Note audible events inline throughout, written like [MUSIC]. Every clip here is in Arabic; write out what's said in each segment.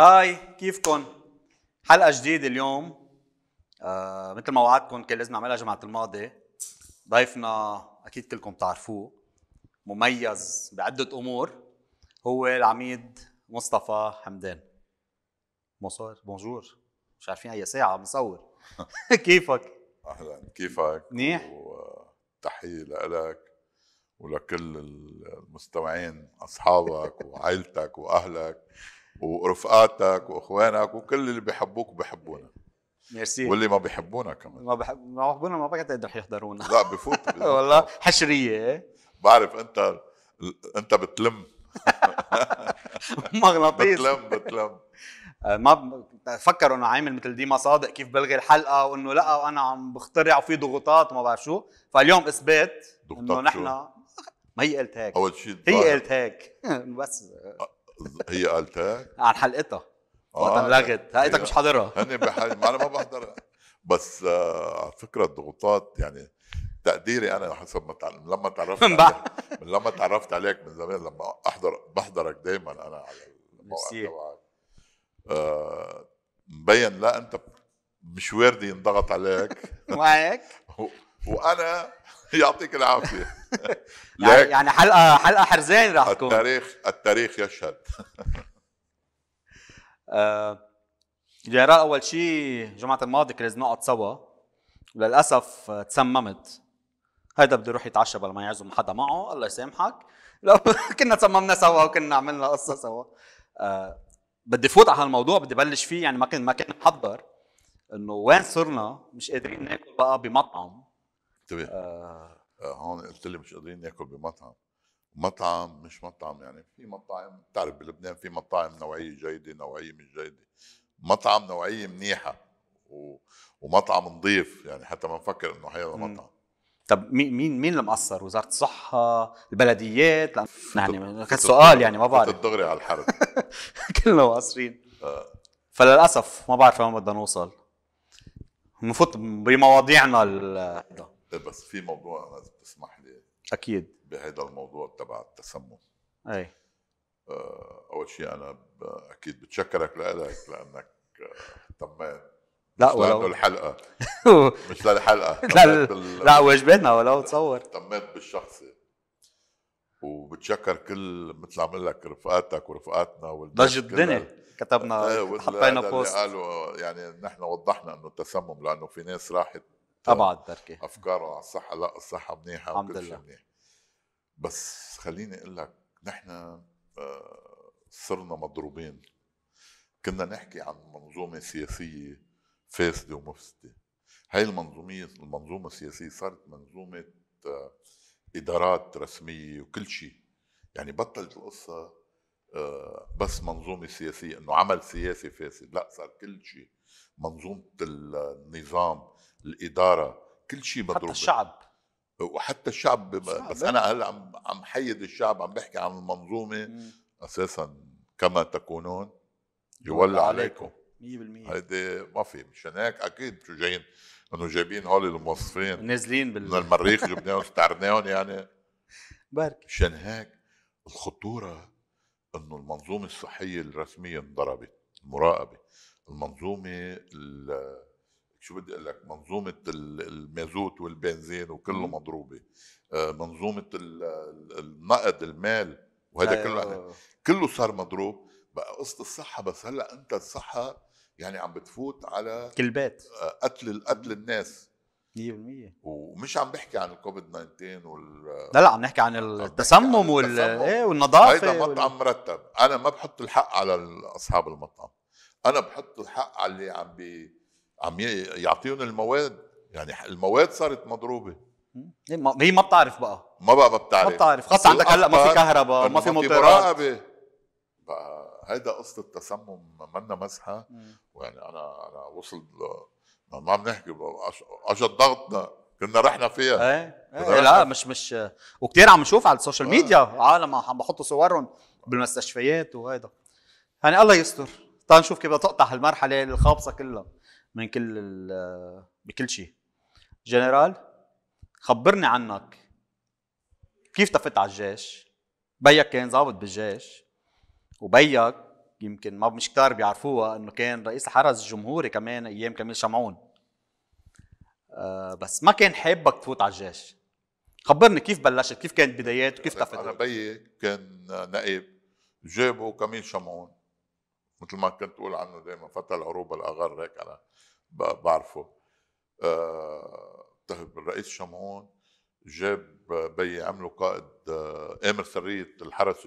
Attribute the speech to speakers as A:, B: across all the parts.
A: هاي كيفكن؟ حلقة جديدة اليوم آه مثل ما وعدتكم كان لازم نعملها جمعة الماضي ضيفنا أكيد كلكم بتعرفوه مميز بعدة أمور هو العميد مصطفى حمدان مصور بونجور مش عارفين أي ساعة بنصور [LAUGHS] كيفك؟ أهلا
B: كيفك؟ منيح؟ وتحية لإلك ولكل المستمعين أصحابك وعائلتك وأهلك ورفقاتك واخوانك وكل اللي بيحبوك بيحبونا ميرسي واللي ما بيحبونا كمان ما بحب ما بيحبونا ما رح يحضرونا لا بفوت [LAUGHS] والله حشريه بعرف انت انت بتلم [LAUGHS] مغناطيس بتلم بتلم
A: آه، ما فكروا انه عامل مثل ديما صادق كيف بلغي الحلقه وانه لا وانا عم بخترع وفي ضغوطات وما بعرف شو فاليوم اثبات
B: انه نحن ما هي قلت هيك اول شيء هي قلت
A: هيك [LAUGHS] بس آه.
B: هي قالت عن حلقتها وقت آه حلقتك مش حاضرها هني ما انا ما بحضرها بس آه على فكره الضغوطات يعني تقديري انا حسب ما تعلم لما تعرفت من, عليك... من لما تعرفت عليك من زمان لما احضر بحضرك دائما انا على الموقع تبعك آه، مبين لا انت مش وارد ينضغط عليك [LAUGHS] معك وانا [LAUGHS] يعطيك العافيه [LAUGHS] يعني-, يعني حلقه حلقه حرزان راح تكون التاريخ التاريخ يشهد [LAUGHS]
A: آه، جنرال اول شيء جمعه الماضي كنا لازم نقعد سوا وللاسف آه، تسممت هيدا بده يروح يتعشى بلا ما يعزم حدا معه الله يسامحك لو كنا تسممنا سوا وكنا عملنا قصه سوا آه، بدي فوت على هالموضوع بدي بلش فيه يعني ما كنت ما كنت محضر انه وين صرنا مش قادرين ناكل
B: بقى بمطعم انتبه آه. آه. هون قلت لي مش قادرين ناكل بمطعم مطعم مش مطعم يعني في مطاعم بتعرف بلبنان في مطاعم نوعيه جيده نوعيه مش جيده مطعم نوعيه منيحه و... ومطعم نظيف يعني حتى ما نفكر انه هذا مطعم طب مين مين مين اللي مقصر وزاره الصحه البلديات
A: يعني كان سؤال يعني ما بعرف دغري على الحرب [LAUGHS] كلنا مقصرين آه. فللاسف ما بعرف وين بدنا نوصل نفوت بمواضيعنا
B: ال... إيه، بس في موضوع انا اذا بتسمح لي اكيد بهذا الموضوع تبع التسمم اي آه، اول شيء انا اكيد بتشكرك لك لانك تمام آه، لا ولو الحلقه [LAUGHS] مش للحلقه [LAUGHS] لا بال... لا واجباتنا ولو تصور اهتميت بالشخصي وبتشكر كل مثل عمل لك رفقاتك ورفقاتنا ضج الدنيا كتبنا إيه، حطينا بوست قالوا يعني نحن وضحنا انه التسمم لانه في ناس راحت طيب. ابعد بركي افكاره على الصحه لا الصحه منيحه الحمد وكل شيء منيح بس خليني اقول لك نحن آه، صرنا مضروبين كنا نحكي عن منظومه سياسيه فاسده ومفسده هاي المنظوميه المنظومه السياسيه صارت منظومه آه، ادارات رسميه وكل شيء يعني بطلت القصه آه، بس منظومه سياسيه انه عمل سياسي فاسد لا صار كل شيء منظومه النظام الاداره كل شيء مضروب حتى الشعب وحتى الشعب بس انا هلا عم عم حيد الشعب عم بحكي عن المنظومه مم. اساسا كما تكونون يولى عليكم 100% هيدي ما في مشان هيك اكيد شو جايين انه جايبين هول الموظفين نازلين بال من المريخ جبناهم استعرناهم [LAUGHS] يعني بارك مشان هيك الخطوره انه المنظومه الصحيه الرسميه انضربت المراقبه المنظومه شو بدي اقول لك منظومه المازوت والبنزين وكله مضروبه آه، منظومه النقد المال وهذا كله أيوة. يعني كله صار مضروب بقى قصه الصحه بس هلا انت الصحه يعني عم بتفوت على كل بيت آه، قتل قتل الناس 100% ومش عم بحكي عن الكوفيد 19 وال لا لا عم
A: نحكي عن التسمم, عن التسمم وال ايه والنظافه هيدا مطعم وال... مرتب
B: انا ما بحط الحق على اصحاب المطعم انا بحط الحق على اللي عم بي عم يعطيهم المواد يعني المواد صارت مضروبه إيه، هي ما بتعرف بقى ما بقى ما بتعرف ما بتعرف خاصة عندك هلا ما في كهرباء ما في مطارات مراقبه بقى هيدا قصه تسمم منا مزحة ويعني انا انا وصل ما عم نحكي اجى ضغطنا كنا رحنا فيها ايه, ايه لا
A: مش مش وكثير عم نشوف على السوشيال آه. ميديا عالم عم بحطوا صورهم بالمستشفيات وهيدا يعني الله يستر تعال نشوف كيف بدها تقطع هالمرحله الخابصه كلها من كل بكل شيء جنرال خبرني عنك كيف تفت على الجيش بيك كان ضابط بالجيش وبيك يمكن ما مش كتار بيعرفوها انه كان رئيس الحرس الجمهوري كمان ايام كمال شمعون آه،
B: بس ما كان حابك تفوت على الجيش خبرني كيف بلشت كيف كانت بدايات وكيف تفت انا بيي كان نائب جابه كمين شمعون مثل ما كنت تقول عنه دائما فتى العروبه الاغر هيك على بعرفه بتهب آه، طيب، الرئيس شمعون جاب بي عمله قائد آه، امر سريه الحرس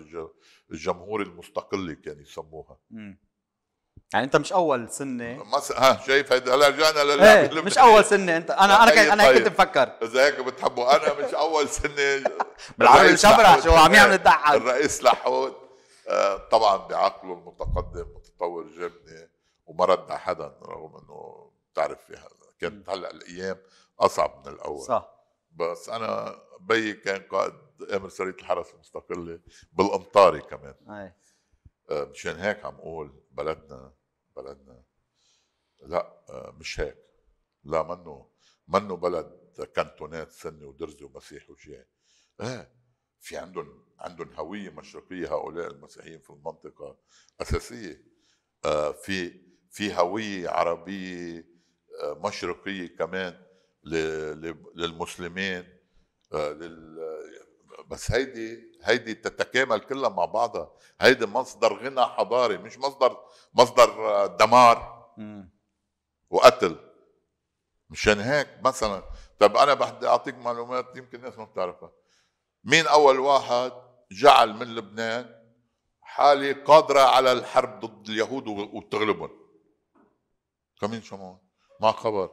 B: الجمهوري المستقله كان يسموها مم. يعني انت مش اول سنه مس... ها شايف هيدا هلا رجعنا للعب إيه، مش اول سنه انت انا انا طيب، كنت انا كنت طيب. مفكر اذا هيك بتحبوا انا مش اول سنه [LAUGHS] بالعربي مشبرح شو عم يعمل يضحك الرئيس لحوت آه طبعا بعقله المتقدم متطور جبني وما رد على حدا رغم انه بتعرف كانت هلا إمم. الايام اصعب من الاول صح بس انا بيي كان قائد امر سريه الحرس المستقله بالامطاري كمان اي آه، مشان هيك عم اقول بلدنا بلدنا لا آه، مش هيك لا منه منه بلد كانتونات سني ودرزي ومسيحي وشيعي ايه في عندهم عندهم هويه مشرقيه هؤلاء المسيحيين في المنطقه اساسيه آه، في في هويه عربيه مشرقيه كمان للمسلمين آه، بس هيدي هيدي تتكامل كلها مع بعضها هيدي مصدر غنى حضاري مش مصدر مصدر آه، دمار وقتل مشان هيك مثلا طب انا بدي اعطيك معلومات يمكن الناس ما بتعرفها مين اول واحد جعل من لبنان حاله قادرة على الحرب ضد اليهود وتغلبهم كمين شمعون ما خبر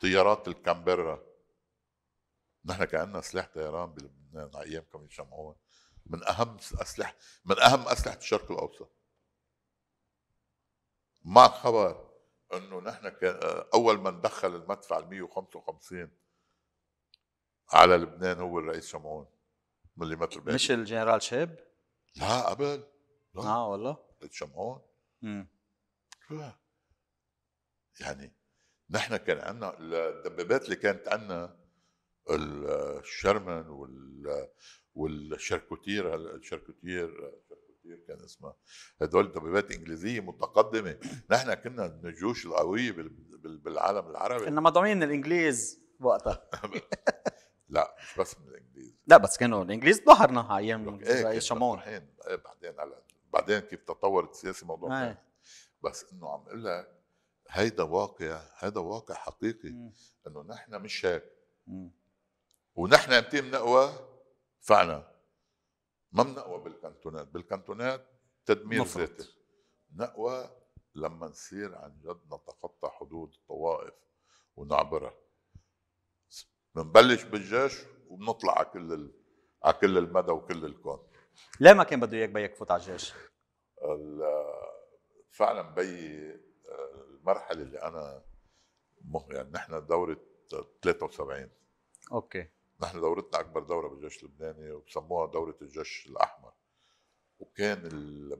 B: طيارات الكامبرا نحن كأننا سلاح طيران بلبنان على أيام شمعون من أهم أسلحة من أهم أسلحة الشرق الأوسط ما خبر انه نحن اول من دخل المدفع ال 155 على لبنان هو الرئيس شمعون مليمتر بيت. مش الجنرال شيب؟ لا قبل لا اه والله شمعون امم يعني نحن كان عندنا الدبابات اللي كانت عندنا الشرمن وال والشركوتير هلا الشركوتير شركوتير كان اسمها هدول دبابات انجليزيه متقدمه نحن كنا من الجيوش القويه بالعالم العربي كنا
A: مضامين من الانجليز
B: وقتها [LAUGHS] لا مش بس من الانجليز لا بس كانوا الانجليز ظهرنا ايام رئيس إيه،, ايه بعدين بعدين كيف تطورت السياسه موضوع نعم. بس انه عم اقول لك هيدا واقع هذا واقع حقيقي انه نحن مش هيك ونحن امتى بنقوى؟ فعلا ما بنقوى بالكنتونات، بالكنتونات تدمير ذاتي نقوى لما نصير عن جد نتخطى حدود الطوائف ونعبرها بنبلش بالجيش وبنطلع على كل ال... على كل المدى وكل الكون ليه ما كان بده اياك بيك يفوت على الجيش؟ فعلا بيي المرحله اللي انا يعني نحن دوره 73 اوكي نحن دورتنا اكبر دوره بالجيش اللبناني وبسموها دوره الجيش الاحمر وكان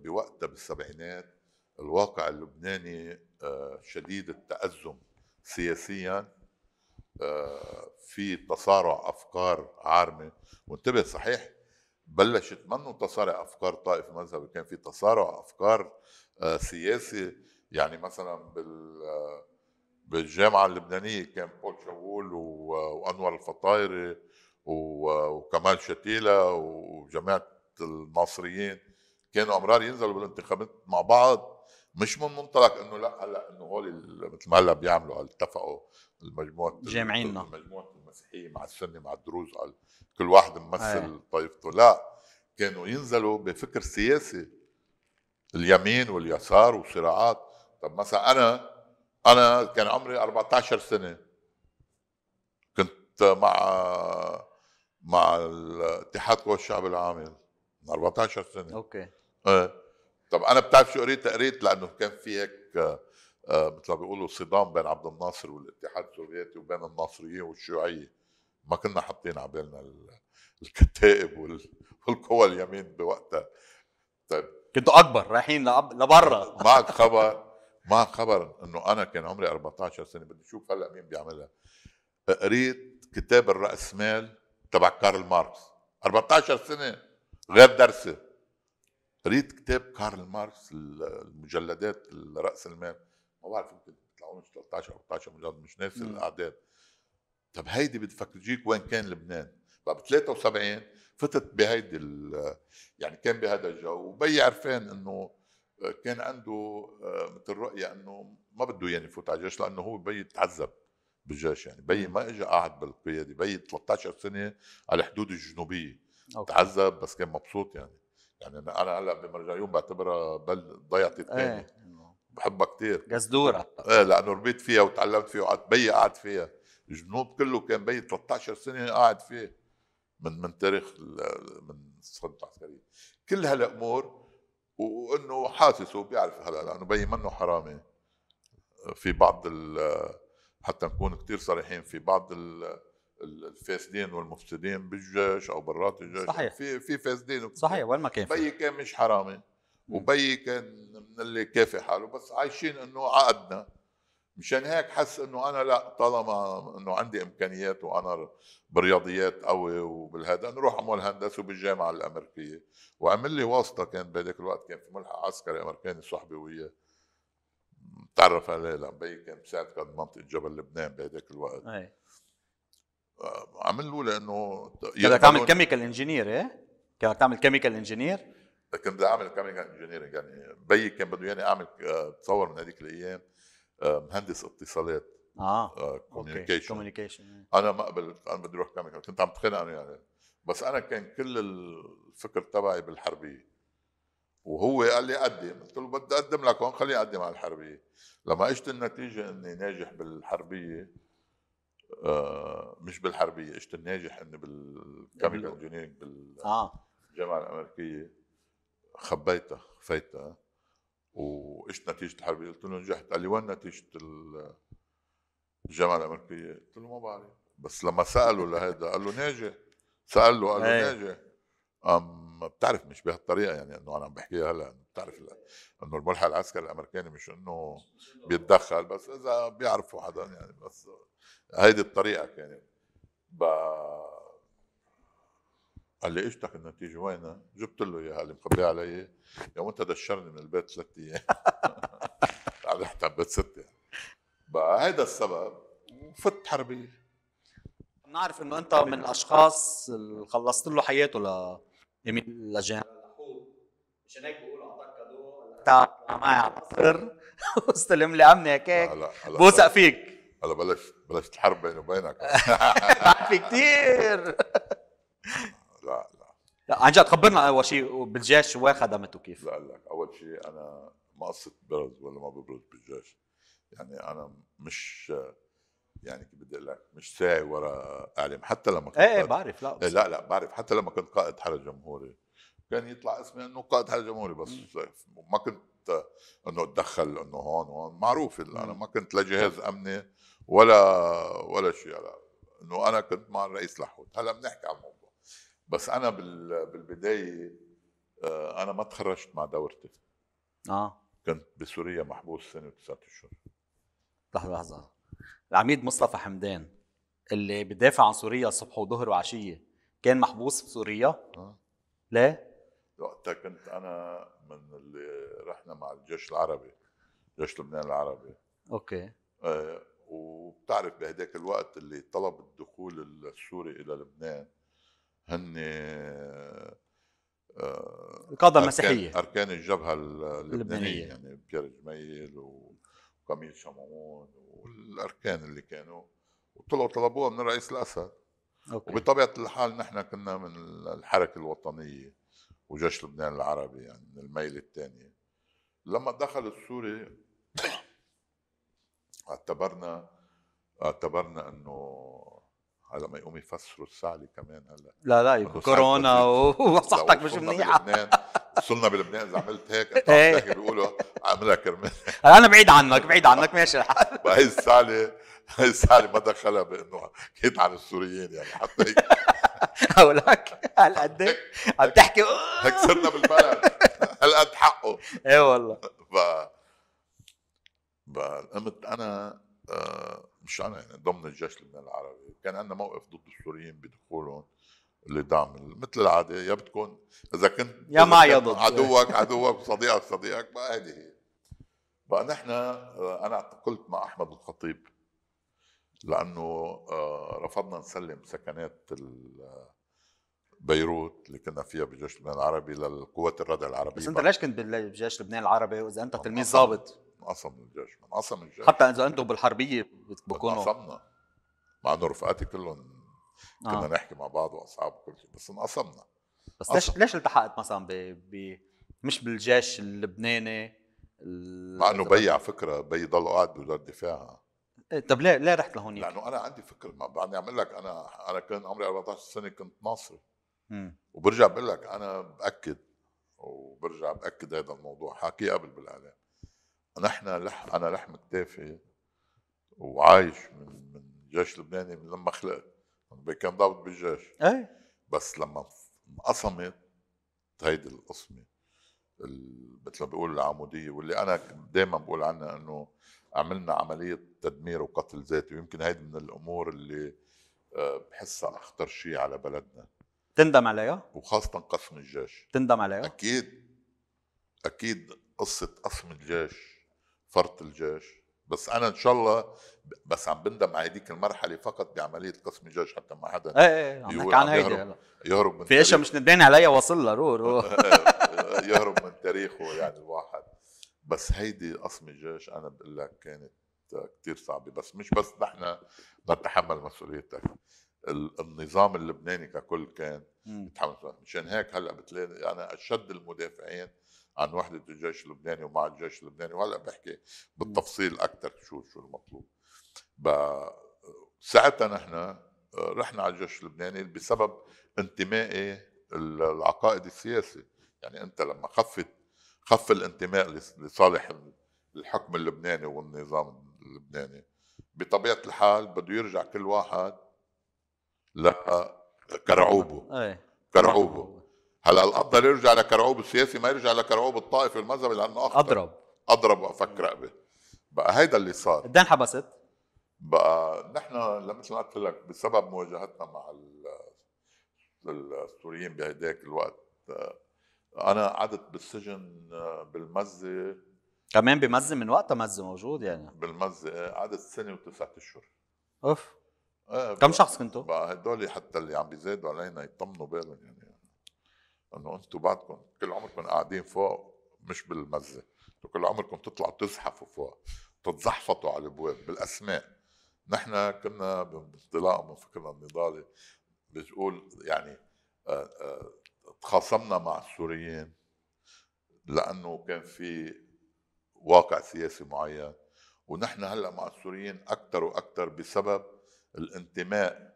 B: بوقتها بالسبعينات الواقع اللبناني آه، شديد التأزم سياسيا آه، في تصارع افكار عارمه وانتبه صحيح بلشت منه تصارع افكار طائفي مذهبي كان في تصارع افكار آه، سياسي يعني مثلا بال بالجامعه اللبنانيه كان بول شاول وانور الفطايري وكمال شتيله وجماعه المصريين كانوا امرار ينزلوا بالانتخابات مع بعض مش من منطلق انه لا هلا انه هول مثل ما هلا بيعملوا اتفقوا المجموعه جامعيننا آه. مجموعه المسيحيه مع السنه مع الدروز على كل واحد ممثل آه. طائفته لا كانوا ينزلوا بفكر سياسي اليمين واليسار وصراعات طب مثلا انا انا كان عمري 14 سنه كنت مع مع اتحاد قوى الشعب العامل من 14 سنه اوكي ايه طب انا بتعرف شو قريت قريت لانه كان في هيك آه، مثل ما بيقولوا صدام بين عبد الناصر والاتحاد السوفيتي وبين الناصريين والشيوعيه ما كنا حاطين على بالنا الكتائب والقوى اليمين بوقتها طيب كنتوا اكبر رايحين لبرا [LAUGHS] معك خبر ما خبر انه انا كان عمري 14 سنه بدي اشوف هلا مين بيعملها قريت كتاب الرأسمال تبع كارل ماركس 14 سنه غير درسه قريت كتاب كارل ماركس المجلدات راس المال ما بعرف يمكن 13 14 مجلد مش ناسي الاعداد طب هيدي بتفكرجيك وين كان لبنان بقى ب 73 فتت بهيدي يعني كان بهذا الجو وبي عرفان انه كان عنده آه، مثل رؤيه انه ما بده يعني يفوت على الجيش لانه هو بي تعذب بالجيش يعني بي ما اجى قاعد بالقياده بي 13 سنه على الحدود الجنوبيه أوكي. تعذب بس كان مبسوط يعني يعني انا هلا بمرجعيون بعتبرها بل ضيعتي الثانيه ايه. بحبها كثير جزدوره ايه لانه ربيت فيها وتعلمت فيها وقعدت بي قعد فيها الجنوب كله كان بي 13 سنه قاعد فيه من من تاريخ من السلطه العسكريه كل هالامور وانه حاسس وبيعرف هلا لانه بين منه حرامي في بعض حتى نكون كثير صريحين في بعض الفاسدين والمفسدين بالجيش او برات الجيش يعني صحيح في في فاسدين صحيح وين ما كان بيي كان مش حرامي وبيي كان من اللي كافي حاله بس عايشين انه عقدنا مشان هيك حس انه انا لا طالما انه عندي امكانيات وانا بالرياضيات قوي وبالهذا نروح اعمل هندسه بالجامعه الامريكيه وعمل لي واسطه كان بهذاك الوقت كان في ملحق عسكري امريكاني صاحبي وياه تعرف عليه بيي كان بساعد قد منطقه جبل لبنان بهذاك الوقت أي. آه، عملوا لانه بدك تعمل كيميكال انجينير ايه؟ بدك تعمل كيميكال انجينير؟ كنت بدي اعمل كيميكال انجينير يعني بيي كان بده ياني اعمل آه، تصور من هذيك الايام آه، مهندس اتصالات اه كوميونيكيشن آه، كوميونيكيشن إيه. انا ما قبلت انا بدي اروح كاميرا كنت عم بتخانق انا يعني بس انا كان كل الفكر تبعي بالحربيه وهو قال لي قدم قلت له بدي اقدم لك هون خليني اقدم على الحربيه لما اجت النتيجه اني ناجح بالحربيه آه مش بالحربيه اجت الناجح اني بالكيميكال انجينيرنج بالجامعه آه. الامريكيه خبيتها خفيتها وايش نتيجه الحرب؟ قلت له نجحت قال لي وين نتيجه الجامعه الامريكيه؟ قلت له ما بعرف بس لما ساله لهيدا قال له ناجح سال له قال له إيه. ناجح أم بتعرف مش بهالطريقه يعني انه انا عم بحكيها هلا بتعرف انه الملحق العسكري الامريكاني مش انه بيتدخل بس اذا بيعرفوا حدا يعني بس هيدي الطريقه كانت يعني قال لي ايش لك النتيجه وينها؟ جبت له اياها اللي مخبيها علي يوم انت دشرني من البيت ثلاث ايام [LAUGHS] قاعد حتى بيت ست يعني بقى هيدا السبب وفت حربيه
A: نعرف انه انت من الاشخاص اللي خلصت له حياته ل يمين لجان مشان هيك بقول اعطاك
B: كادو تعال معي على القصر
A: واستلم لي عمي هيك بوثق فيك
B: هلا بلش بلشت الحرب بيني وبينك
A: في [LAUGHS] كثير [LAUGHS]
B: لا عن جد خبرنا اول شيء بالجيش وين خدمت وكيف؟ لا لك اول شيء انا ما قصه برز ولا ما ببرز بالجيش يعني انا مش يعني كيف بدي اقول لك مش ساعي ورا اعلام حتى لما كنت ايه, إيه، بعرف لا إيه، لا لا بعرف حتى لما كنت قائد حرس جمهوري كان يطلع اسمي انه قائد حرس جمهوري بس م. ما كنت انه اتدخل انه هون وهون معروف انا ما كنت لا جهاز امني ولا ولا شيء انه انا كنت مع الرئيس لحود هلا بنحكي عن بس انا بالبدايه آه، انا ما تخرجت مع دورتي اه كنت بسوريا محبوس سنه وتسعة اشهر لحظه لحظه العميد مصطفى حمدان اللي
A: بدافع عن سوريا صبح وظهر وعشيه كان محبوس بسوريا؟
B: آه. ليه؟ وقتها كنت انا من اللي رحنا مع الجيش العربي جيش لبنان العربي اوكي آه وبتعرف بهداك الوقت اللي طلب الدخول السوري الى لبنان هن القاده المسيحيه آه، اركان الجبهه اللبنانيه يعني بيير جميل وكميل شمعون والاركان اللي كانوا وطلعوا طلبوها من الرئيس الاسد أوكي. وبطبيعه الحال نحن كنا من الحركه الوطنيه وجيش لبنان العربي يعني من الميل الثاني لما دخل السوري [COUGHS] اعتبرنا اعتبرنا انه هلا ما يقوم يفسروا السعلي كمان هلا لا لا كورونا [LAUGHS] وصحتك مش منيحه وصلنا بلبنان اذا عملت هيك انت إيه. بيقولوا عاملها كرمال انا بعيد عنك بعيد عنك [LAUGHS] ماشي الحال هي السعلي هي السعلي ما دخلها بانه كيد عن السوريين يعني حتى هيك [LAUGHS] لك هالقد إيه؟ عم تحكي هيك صرنا بالبلد هالقد حقه ايه والله ف قمت انا آه انا يعني ضمن الجيش اللبناني العربي كان عندنا موقف ضد السوريين بدخولهم لدعم مثل العاده يا بتكون اذا كنت يا معي ضد عدوك [LAUGHS] عدوك صديقك صديقك ما هذه هي بقى نحن آه، انا اعتقلت مع احمد الخطيب لانه آه، رفضنا نسلم سكنات آه، بيروت اللي كنا فيها بجيش لبنان العربي للقوات الردع العربيه بس انت ليش
A: كنت بجيش لبنان العربي واذا انت تلميذ
B: ضابط انقسم الجيش من الجيش حتى اذا انتم بالحربيه بكونوا انقسمنا مع انه رفقاتي كلهم كنا آه. نحكي مع بعض واصحاب وكل شيء بس انقسمنا بس ليش ليش التحقت
A: مثلا ب... ب... مش بالجيش اللبناني مع انه بي على
B: فكره بي ضل قاعد بدار الدفاع إيه، طب ليه ليه رحت لهونيك؟ لانه انا عندي فكر ما بعدني يعني عم لك انا انا كان عمري 14 سنه كنت ناصري وبرجع بقول لك انا باكد وبرجع باكد هذا الموضوع حاكيه قبل بالاعلام نحن لح انا لحم كتافي وعايش من من الجيش اللبناني من لما خلقت كان ضابط بالجيش اي بس لما انقسمت هيدي القسمه مثل ما بيقول العموديه واللي انا دائما بقول عنها انه عملنا عمليه تدمير وقتل ذاتي ويمكن هيدي من الامور اللي آه، بحسها اخطر شيء على بلدنا تندم عليها؟ وخاصه قسم الجيش تندم عليها؟ اكيد اكيد قصه قسم الجيش فرط الجيش بس انا ان شاء الله بس عم بندم على هذيك المرحله فقط بعمليه قسم الجيش حتى ما حدا ايه ايه, إيه، عم عن هيدي يهرب من في اشياء مش ندمان عليها واصل لها رو رو [LAUGHS] آه، يهرب من تاريخه يعني الواحد بس هيدي قسم الجيش انا بقول لك كانت كثير صعبه بس مش بس نحن نتحمل مسؤوليتك النظام اللبناني ككل كان يتحمل مشان هيك هلا بتلاقي انا اشد المدافعين عن وحده الجيش اللبناني ومع الجيش اللبناني وهلا بحكي بالتفصيل اكثر شو شو المطلوب ساعتها نحن آه، رحنا على الجيش اللبناني بسبب انتمائي العقائد السياسي يعني انت لما خفت خف الانتماء لصالح الحكم اللبناني والنظام اللبناني بطبيعه الحال بده يرجع كل واحد لكرعوبه كرعوبه هلا الافضل يرجع لكرعوب السياسي ما يرجع لكرعوب الطائفي المذهبي لانه اخطر اضرب اضرب وافك رقبه بقى هيدا اللي صار قد انحبست؟ بقى نحن مثل ما قلت لك بسبب مواجهتنا مع السوريين بهداك الوقت انا قعدت بالسجن بالمزه كمان بمزه من وقتها مزه موجود يعني بالمزه قعدت سنه وتسعة اشهر اوف آه كم شخص كنتوا؟ بقى هدول حتى اللي عم بيزادوا علينا يطمنوا بالهم يعني انه انتم بعدكم كل عمركم قاعدين فوق مش بالمزه كل عمركم تطلعوا تزحفوا فوق تتزحفطوا على الابواب بالاسماء نحن كنا بانطلاق من فكرنا النضالي بتقول يعني آه، آه، تخاصمنا مع السوريين لانه كان في واقع سياسي معين ونحن هلا مع السوريين اكثر واكثر بسبب الانتماء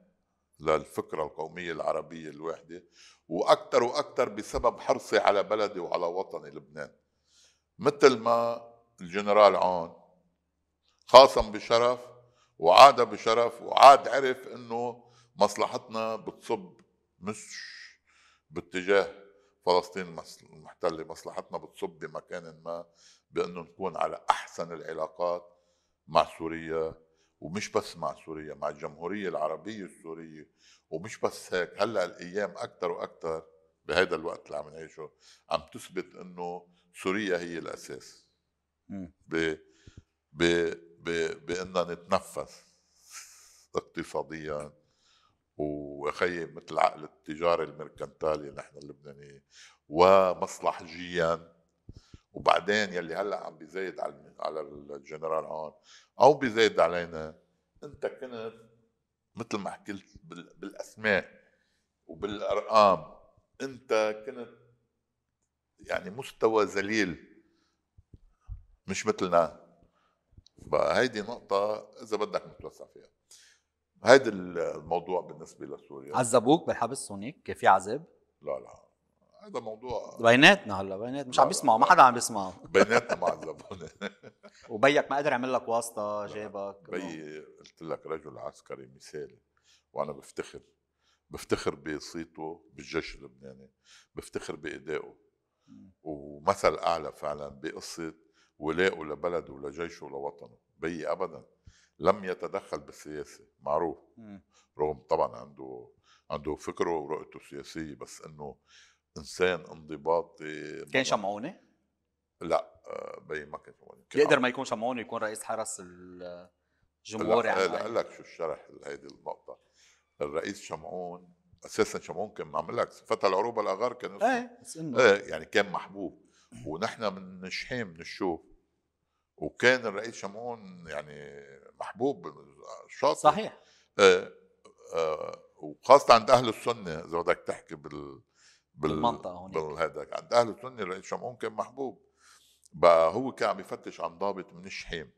B: للفكرة القومية العربية الواحدة وأكثر وأكثر بسبب حرصي على بلدي وعلى وطني لبنان مثل ما الجنرال عون خاصم بشرف وعاد بشرف وعاد عرف انه مصلحتنا بتصب مش باتجاه فلسطين المحتله، مصلحتنا بتصب بمكان ما بانه نكون على احسن العلاقات مع سوريا ومش بس مع سوريا مع الجمهورية العربية السورية ومش بس هيك هلا الأيام أكثر وأكثر بهذا الوقت اللي عم نعيشه عم تثبت إنه سوريا هي الأساس ب ب ب بإننا نتنفس اقتصاديا وخي مثل عقل التجاري المركنتالي نحن اللبنانيين ومصلحجيا وبعدين يلي هلا عم بيزيد على على الجنرال هون او بيزيد علينا انت كنت مثل ما حكيت بالاسماء وبالارقام انت كنت يعني مستوى ذليل مش مثلنا فهيدي نقطة إذا بدك نتوسع فيها هيدا الموضوع بالنسبة لسوريا عذبوك بالحبس هونيك؟ كان في عذاب؟ لا لا هذا موضوع
A: بيناتنا هلا بيناتنا مش عم بيسمعوا ما حدا عم بيسمع [LAUGHS] بيناتنا مع الزبون [LAUGHS] وبيك ما قدر يعمل لك واسطه جابك بيي
B: قلت لك رجل عسكري مثالي وانا بفتخر بفتخر بصيته بالجيش اللبناني بفتخر بادائه ومثل اعلى فعلا بقصه ولائه لبلده ولجيشه ولوطنه بيي ابدا لم يتدخل بالسياسه معروف رغم طبعا عنده عنده فكره ورؤيته السياسيه بس انه انسان انضباطي آه، كان شمعوني؟ لا آه، بي ما كان شمعوني يقدر ما يكون شمعوني يكون
A: رئيس حرس الجمهوري لا يعني لا
B: لك شو الشرح لهيدي النقطه الرئيس شمعون اساسا شمعون كان عم لك فتى العروبه الاغار كان ايه ايه يعني كان محبوب ونحن من من الشوف وكان الرئيس شمعون يعني محبوب شاطر صحيح ايه آه وخاصة عند أهل السنة إذا بدك تحكي بال بالمنطقه هون بالهداك عند اهل السنه رئيس شمعون كان محبوب بقى هو كان عم يفتش عن ضابط من الشحيم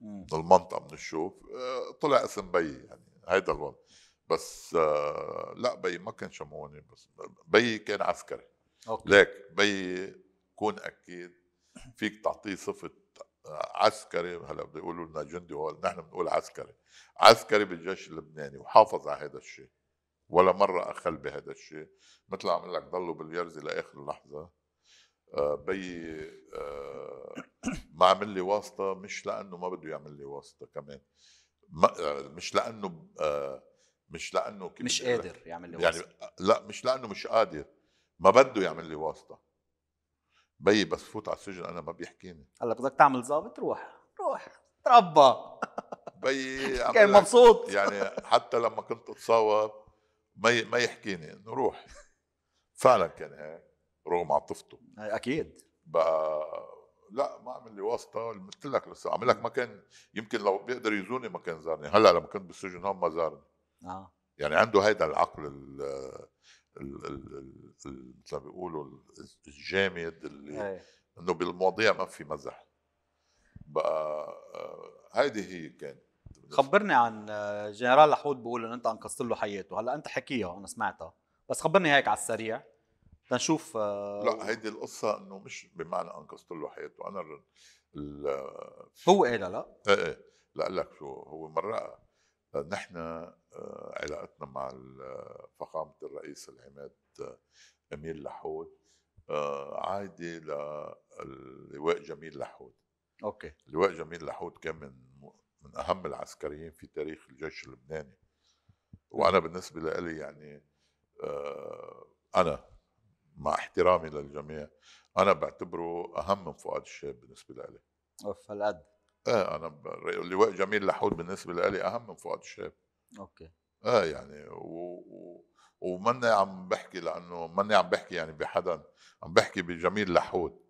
B: من المنطقه من الشوف آه، طلع اسم بي يعني هيدا الوضع بس آه، لا بي ما كان شمعوني بس بي كان عسكري أوكي. ليك بي كون اكيد فيك تعطيه صفه آه، عسكري هلا بده يقولوا لنا جندي نحن بنقول عسكري عسكري بالجيش اللبناني وحافظ على هذا الشيء ولا مرة أخل بهذا الشيء مثل عم لك ضلوا باليرزي لآخر لحظة آه، بي آه، [CLEARS THROAT] ما عمل لي واسطة مش لأنه ما بده يعمل لي واسطة كمان آه، مش لأنه مش لأنه مش قادر يعمل لي يعني، واسطة يعني لا مش لأنه مش قادر ما بده يعمل لي واسطة بي بس فوت على السجن أنا ما بيحكيني هلا
A: بدك تعمل ظابط روح روح
B: تربى بي [LAUGHS] كان مبسوط يعني حتى لما كنت اتصاوب ما ما يحكيني انه روح فعلا كان هيك رغم عاطفته اكيد بقى لا ما عمل لي واسطه قلت لك لسه عمل لك ما كان يمكن لو بيقدر يزوني ما كان زارني هلا لما كنت بالسجن هون ما زارني اه يعني عنده هيدا العقل ال مثل ما بيقولوا الجامد اللي هي. انه بالمواضيع ما في مزح بقى آه، هيدي هي كانت
A: خبرني عن آه، جنرال لحود بيقول انه انت انقذت له حياته هلا انت حكيها انا سمعتها بس خبرني هيك على السريع تنشوف آه، لا
B: هيدي القصه انه مش بمعنى انقذت له حياته انا ال... هو قالها لا ايه ايه لا لك شو هو مره نحن آه، علاقتنا مع فخامه الرئيس العماد امير لحود عايده للواء جميل لحود اوكي لواء جميل لحود كان من من اهم العسكريين في تاريخ الجيش اللبناني وانا بالنسبه لي يعني آه، انا مع احترامي للجميع انا بعتبره اهم من فؤاد الشاب بالنسبه لي
A: اوف هالقد ايه
B: انا اللواء جميل لحود بالنسبه لي اهم من فؤاد الشاب اوكي اه يعني و... و... عم بحكي لانه ماني عم بحكي يعني بحدا عم بحكي بجميل لحود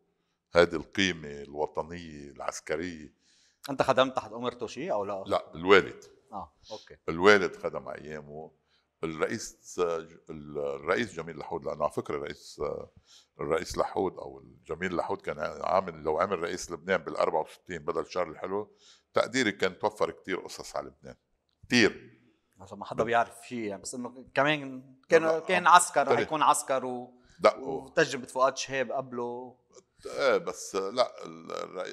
B: هذه القيمه الوطنيه العسكريه انت خدمت
A: تحت امرته شيء او لا؟ لا الوالد اه اوكي
B: الوالد خدم ايامه الرئيس الرئيس جميل لحود لانه على فكره الرئيس الرئيس لحود او جميل لحود كان عامل لو عمل رئيس لبنان بال 64 بدل شهر الحلو تقديري كان توفر كثير قصص على لبنان كثير عشان ما حدا بيعرف شيء يعني بس انه كمان كان كان عسكر يكون عسكر و لا وتجربة فؤاد شهاب
A: قبله
B: ايه بس لا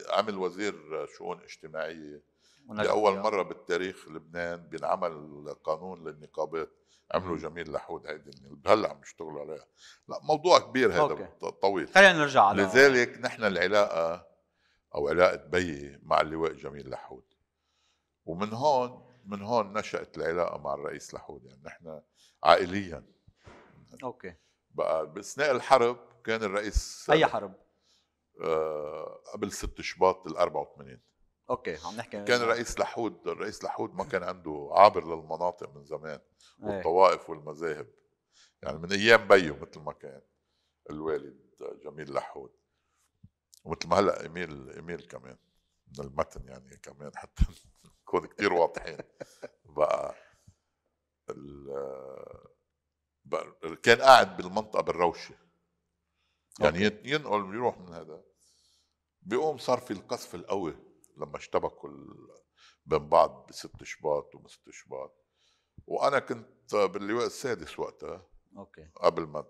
B: عمل وزير شؤون اجتماعيه لاول مره بالتاريخ لبنان بينعمل قانون للنقابات عملوا جميل لحود هيدي هلا عم يشتغلوا عليها لا موضوع كبير هذا طويل خلينا نرجع على لذلك نحن العلاقه او علاقه بيي مع اللواء جميل لحود ومن هون من هون نشات العلاقه مع الرئيس لحود يعني نحن عائليا اوكي بقى باثناء الحرب كان الرئيس اي حرب آه، قبل 6 شباط ال 84 اوكي عم نحكي كان رئيس لحود الرئيس لحود ما كان عنده عابر للمناطق من زمان إيه. والطوائف والمذاهب يعني من ايام بيو مثل ما كان الوالد جميل لحود ومثل ما هلا ايميل ايميل كمان من المتن يعني كمان حتى نكون [LAUGHS] كثير واضحين بقى كان قاعد بالمنطقه بالروشه يعني ينقل يروح من هذا بيقوم صار في القصف القوي لما اشتبكوا بين بعض بست شباط وما ست شباط وانا كنت باللواء السادس وقتها اوكي قبل ما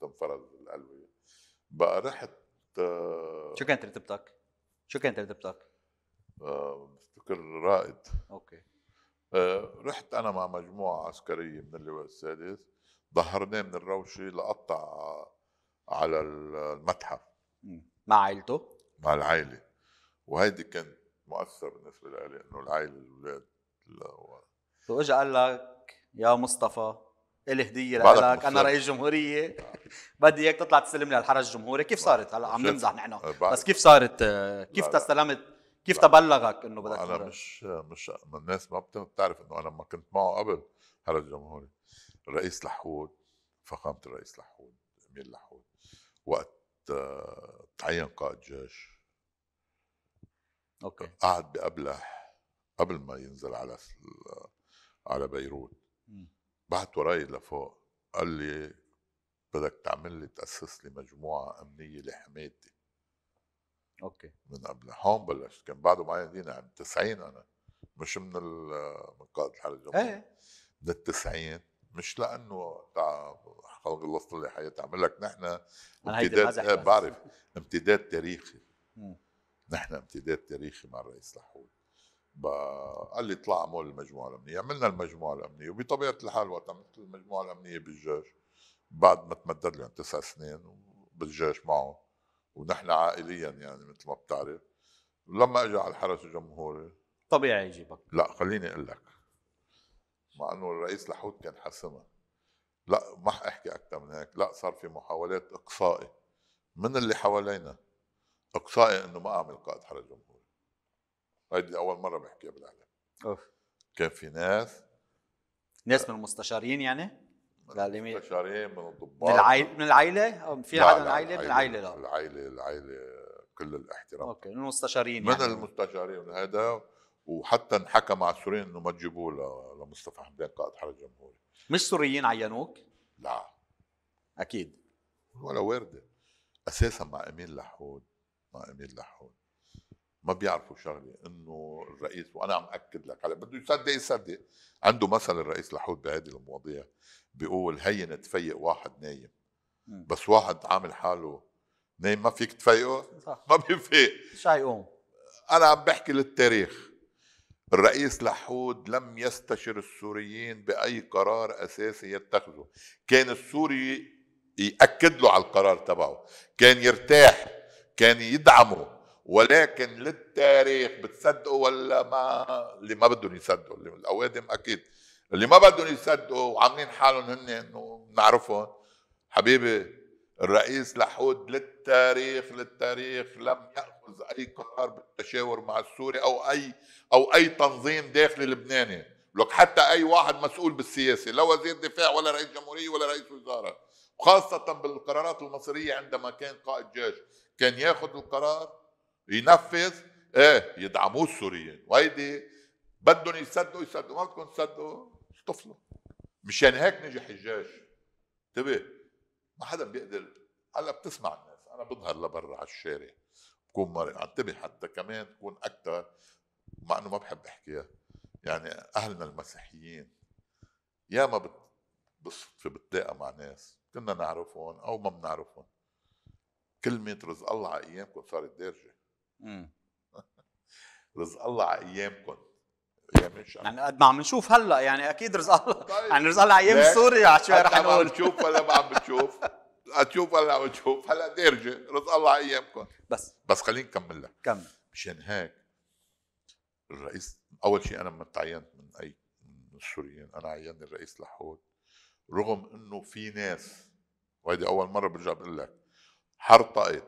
B: تنفرد العلوية بقى رحت شو كانت رتبتك؟ شو كانت رتبتك؟ بفتكر آه، رائد اوكي آه، رحت انا مع مجموعه عسكريه من اللواء السادس ظهرناه من الروشه لقطع على المتحف م. مع عائلته مع العائله وهيدي كانت مؤثره بالنسبه لي انه العائله الاولاد اجى قال لك
A: يا مصطفى الي هديه لك انا رئيس جمهوريه بدي اياك تطلع تستلم لي على الحرس الجمهوري كيف صارت هلا عم نمزح نحن أه، بس كيف صارت آه، كيف تسلمت كيف لا. تبلغك انه بدك انا مش
B: مش من الناس ما بتعرف انه انا ما كنت معه قبل حرس الجمهوري الرئيس لحود فخامه الرئيس لحود امير لحود وقت تعين قائد جيش اوكي قعد بأبلح قبل ما ينزل على على بيروت بعت وراي لفوق قال لي بدك تعمل لي تاسس لي مجموعه امنيه لحمايتي اوكي من قبل هون بلشت كان بعده معي دينا عم 90 انا مش من من قائد الحرب الجمهوريه ايه من التسعين مش لانه تع... خلق الله طلع حياتي عم لك نحن امتداد آه، بعرف امتداد تاريخي نحن امتداد تاريخي مع الرئيس لحول قال لي اطلع اعمل المجموعه الامنيه، عملنا المجموعه الامنيه وبطبيعه الحال وقت عملت المجموعه الامنيه بالجيش بعد ما تمدد لهم تسع سنين بالجيش معه ونحن عائليا يعني مثل ما بتعرف لما اجى على الحرس الجمهوري طبيعي يجيبك لا خليني اقول لك مع انه الرئيس لحود كان حاسمها لا ما احكي اكثر من هيك لا صار في محاولات اقصائي من اللي حوالينا اقصائي انه ما اعمل قائد حرس جمهوري هيدي اول مره بحكيها بالاعلام اوف كان في ناس ناس من المستشارين يعني؟ مستشارين من الضباط من العائله من
A: العائله او في حدا من العائله من العائله لا
B: العائله العائله كل الاحترام اوكي من المستشارين من يعني. المستشارين هذا وحتى انحكى مع السوريين انه ما تجيبوه لمصطفى حمدان قائد حرس الجمهوري مش سوريين عينوك؟ لا اكيد ولا وارده اساسا مع امين لحود مع امين لحود ما بيعرفوا شغله انه الرئيس وانا عم اكد لك على بده يصدق يصدق عنده مثل الرئيس لحود بهذه المواضيع بيقول هين تفيق واحد نايم بس واحد عامل حاله نايم ما فيك تفيقه ما بيفيق مش حيقوم انا عم بحكي للتاريخ الرئيس لحود لم يستشر السوريين بأي قرار أساسي يتخذه كان السوري يأكد له على القرار تبعه كان يرتاح كان يدعمه ولكن للتاريخ بتصدقوا ولا ما اللي ما بدهم يصدقوا الأوادم أكيد اللي ما بدهم يصدقوا وعاملين حالهم هن انه بنعرفهم حبيبي الرئيس لحود للتاريخ للتاريخ لم يأخذ اي قرار بالتشاور مع السوري او اي او اي تنظيم داخلي لبناني يعني. لك حتى اي واحد مسؤول بالسياسه لا وزير دفاع ولا رئيس جمهوريه ولا رئيس وزاره خاصه بالقرارات المصريه عندما كان قائد جيش كان ياخذ القرار ينفذ ايه يدعموه السوريين وهيدي بدهم يصدقوا يصدقوا ما بدكم تصدقوا طفله مشان يعني هيك نجح الجيش انتبه ما حدا بيقدر هلا بتسمع الناس انا بظهر لبرا على الشارع كون مرن انتبه حتى كمان تكون اكثر مع انه ما بحب احكيها يعني اهلنا المسيحيين ياما ما بالصدفه بتلاقى مع ناس كنا نعرفهم او ما بنعرفهم كلمه رزق الله على ايامكم صارت دارجه [LAUGHS] رزق الله على ايامكم يعني قد ما عم نشوف هلا يعني اكيد رزق الله طيب. يعني رزق الله على ايام سوريا على شوي رح نقول ما عم بتشوف ولا ما عم بتشوف [LAUGHS] تشوف هلا وتشوف هلا درجه رضى الله ايامكم بس بس خليني نكمل لك كمل مشان هيك الرئيس اول شيء انا ما تعينت من اي من السوريين انا عينني الرئيس لحود رغم انه في ناس وهيدي اول مره برجع بقول لك حرطقت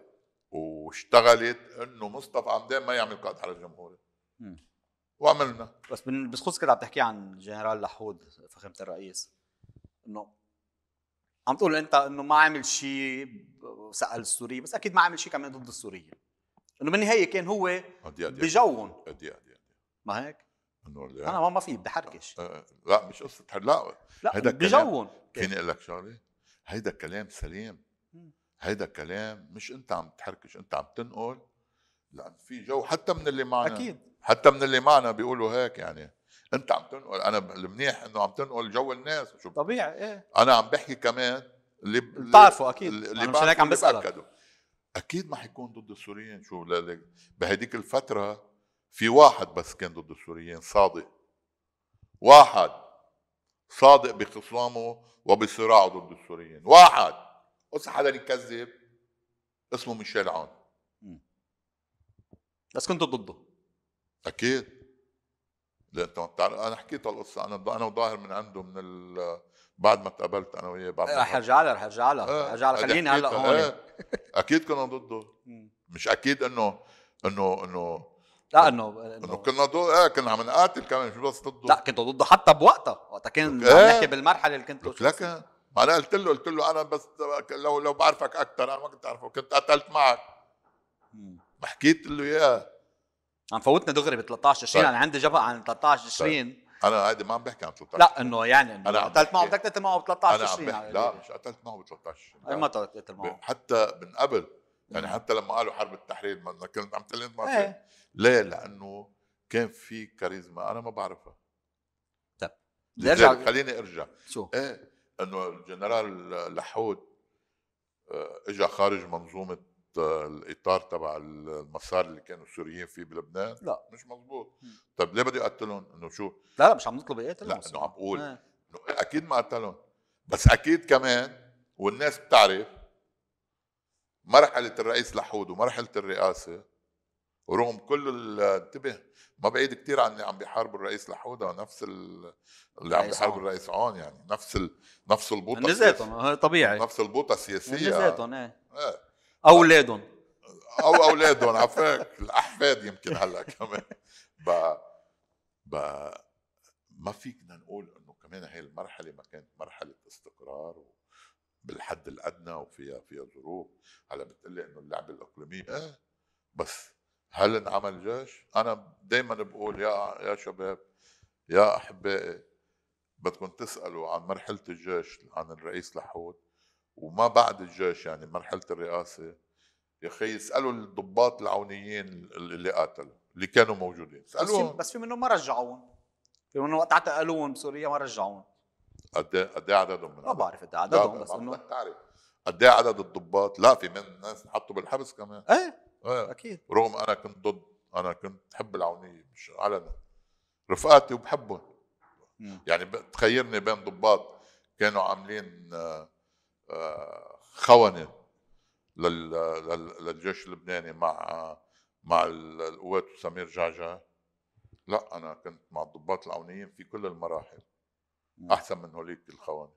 B: واشتغلت انه مصطفى عمدان ما يعمل قائد حرس جمهوري
A: وعملنا بس بخصوص كده عم تحكي عن جنرال لحود فخامه الرئيس انه عم تقول انت انه ما عامل شيء سال السوريه بس اكيد ما عامل شيء كمان ضد السوريه انه بالنهايه كان هو بجون
B: ما هيك انه انا
A: ما في بدي حركش أه، أه، لا مش قصه لا
B: لا هيدا بجون فيني اقول لك شغله هيدا كلام سليم هيدا كلام مش انت عم تحركش انت عم تنقل لان في جو حتى من اللي معنا اكيد حتى من اللي معنا بيقولوا هيك يعني انت عم تنقل انا المنيح انه عم تنقل جو الناس شو طبيعي ايه انا عم بحكي كمان اللي بتعرفه اكيد اللي مش هيك عم بسالك اكيد ما حيكون ضد السوريين شو بهديك الفتره في واحد بس كان ضد السوريين صادق واحد صادق بخصامه وبصراعه ضد السوريين واحد قص حدا يكذب اسمه ميشيل عون بس كنتوا ضده اكيد انا حكيت القصه انا انا وظاهر من عنده من ال... بعد ما تقابلت انا وياه بعد رح ارجع آه، لها رح ارجع لها رح آه، ارجع لها خليني هلا هون اه اكيد كنا ضده [LAUGHS] مش اكيد انه انه انه لا انه انه كنا ضد ايه كنا عم نقاتل كمان مش بس ضده لا كنت ضده حتى بوقتها وقتها كان عم نحكي بالمرحله اللي كنت لك ما انا قلت له قلت له انا بس لو لو بعرفك اكثر انا ما كنت اعرفه كنت قتلت معك ما حكيت له اياها عم فوتنا دغري ب 13 20 طيب. انا عندي جبهه عن 13 20 طيب. انا هيدي ما عم بحكي عن 13 لا انه يعني إنه انا قتلت معه بدك تقتل معه ب 13 بحكي يعني. لا مش قتلت معه
A: ب 13 ما تقتل معه
B: حتى من قبل يعني حتى لما قالوا حرب التحرير ما كنت عم تلين ما إيه. ليه؟ لانه كان في كاريزما انا ما بعرفها طيب ارجع خليني ارجع شو؟ ايه انه الجنرال لحود آه، اجى خارج منظومه الاطار تبع المسار اللي كانوا السوريين فيه بلبنان لا مش مزبوط طيب ليه بده يقتلهم انه شو لا لا مش عم نطلب يقتلهم لا انه عم بقول آه. اكيد ما قتلهم بس اكيد كمان والناس بتعرف مرحله الرئيس لحود ومرحله الرئاسه ورغم كل انتبه ما بعيد كثير عن اللي عم بيحارب الرئيس لحوده نفس اللي عم بيحارب الرئيس عون يعني نفس ال... نفس البوطه نزيتهم طبيعي نفس البوطه السياسيه نزيتهم ايه, إيه. اولادهم او اولادهم عفاك الاحفاد يمكن هلا كمان ب ب ما فيكنا نقول انه كمان هاي المرحله ما كانت مرحله استقرار بالحد الادنى وفيها فيها ظروف هلا بتقلي انه اللعبه الاقليميه إيه؟ اه بس هل انعمل جيش؟ انا دائما بقول يا يا شباب يا احبائي بدكم تسالوا عن مرحله الجيش عن الرئيس لحود وما بعد الجيش يعني مرحله الرئاسه يا اخي اسالوا الضباط العونيين اللي قاتلوا اللي كانوا موجودين اسالوهم
A: بس في, منهم ما رجعوهم في منهم وقت اعتقلوهم بسوريا ما رجعوهم
B: قد إيه؟ قد ايه عددهم ما بعرف قد إيه عددهم بس انه بتعرف قد ايه عدد الضباط لا في من ناس حطوا بالحبس كمان ايه ايه اكيد رغم انا كنت ضد انا كنت بحب العونيه مش علنا رفقاتي وبحبهم يعني تخيرني بين ضباط كانوا عاملين آه خونه للجيش اللبناني مع مع القوات وسمير جعجع لا انا كنت مع الضباط العونيين في كل المراحل احسن من هوليك الخونه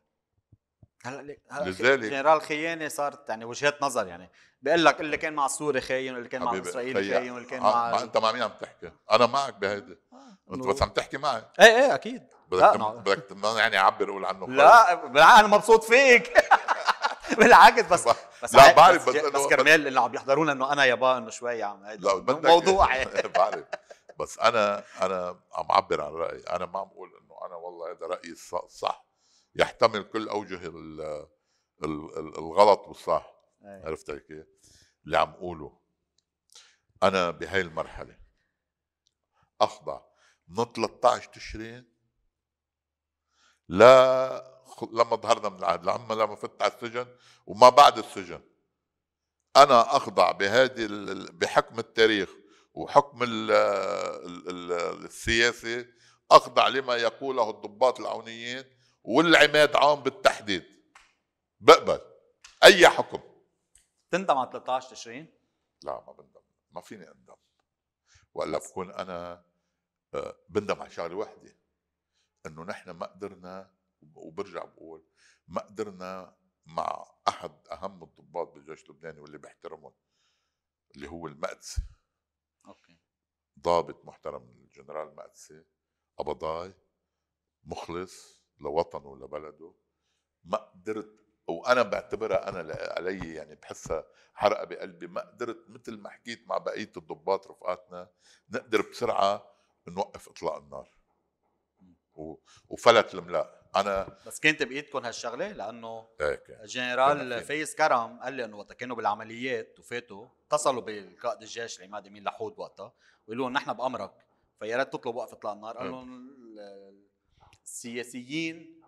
A: هلا لذلك جنرال خيانه صارت يعني وجهات نظر يعني بقول لك اللي كان مع السوري خاين واللي كان مع اسرائيل خاين واللي كان آه، مع ما انت
B: مع مين عم تحكي؟ انا معك بهيدا آه. انت بس عم تحكي معي ايه ايه اكيد بدك بدك يعني اعبر اقول عنه لا
A: انا مبسوط فيك [LAUGHS] [LAUGHS] بالعكس بس بس لا بعرف بس, بس, بس كرمال انه عم يحضرونا انه انا يابا انه شوي عم لا بدك موضوع [LAUGHS]
B: بعرف بس انا انا عم عبر عن رايي انا ما عم بقول انه انا والله هذا رايي الصح يحتمل كل اوجه الغلط والصح أيه. عرفت كيف؟ اللي عم اقوله انا بهاي المرحله اخضع من 13 تشرين لا لما ظهرنا من العهد لما لما فت على السجن وما بعد السجن انا اخضع بهذه بحكم التاريخ وحكم السياسي اخضع لما يقوله الضباط العونيين والعماد عام بالتحديد بقبل اي حكم
A: تندم على 13 تشرين؟
B: لا ما بندم ما فيني اندم والا بكون انا آه، بندم على شغله وحده انه نحن ما قدرنا وبرجع بقول ما قدرنا مع احد اهم الضباط بالجيش اللبناني واللي بحترمه اللي هو المقدسي اوكي ضابط محترم الجنرال المقدسي قبضاي مخلص لوطنه ولبلده ما قدرت وانا بعتبرها انا علي يعني بحسها حرقه بقلبي ما قدرت مثل ما حكيت مع بقيه الضباط رفقاتنا نقدر بسرعه نوقف اطلاق النار وفلت الملاء انا
A: بس كانت بايدكم هالشغله لانه الجنرال فايز كرم قال لي انه وقت كانوا بالعمليات وفاتوا اتصلوا بالقائد الجيش العماد امين لحود وقتها وقالوا لهم نحن بامرك فيا ريت تطلب وقف اطلاق النار قال لهم السياسيين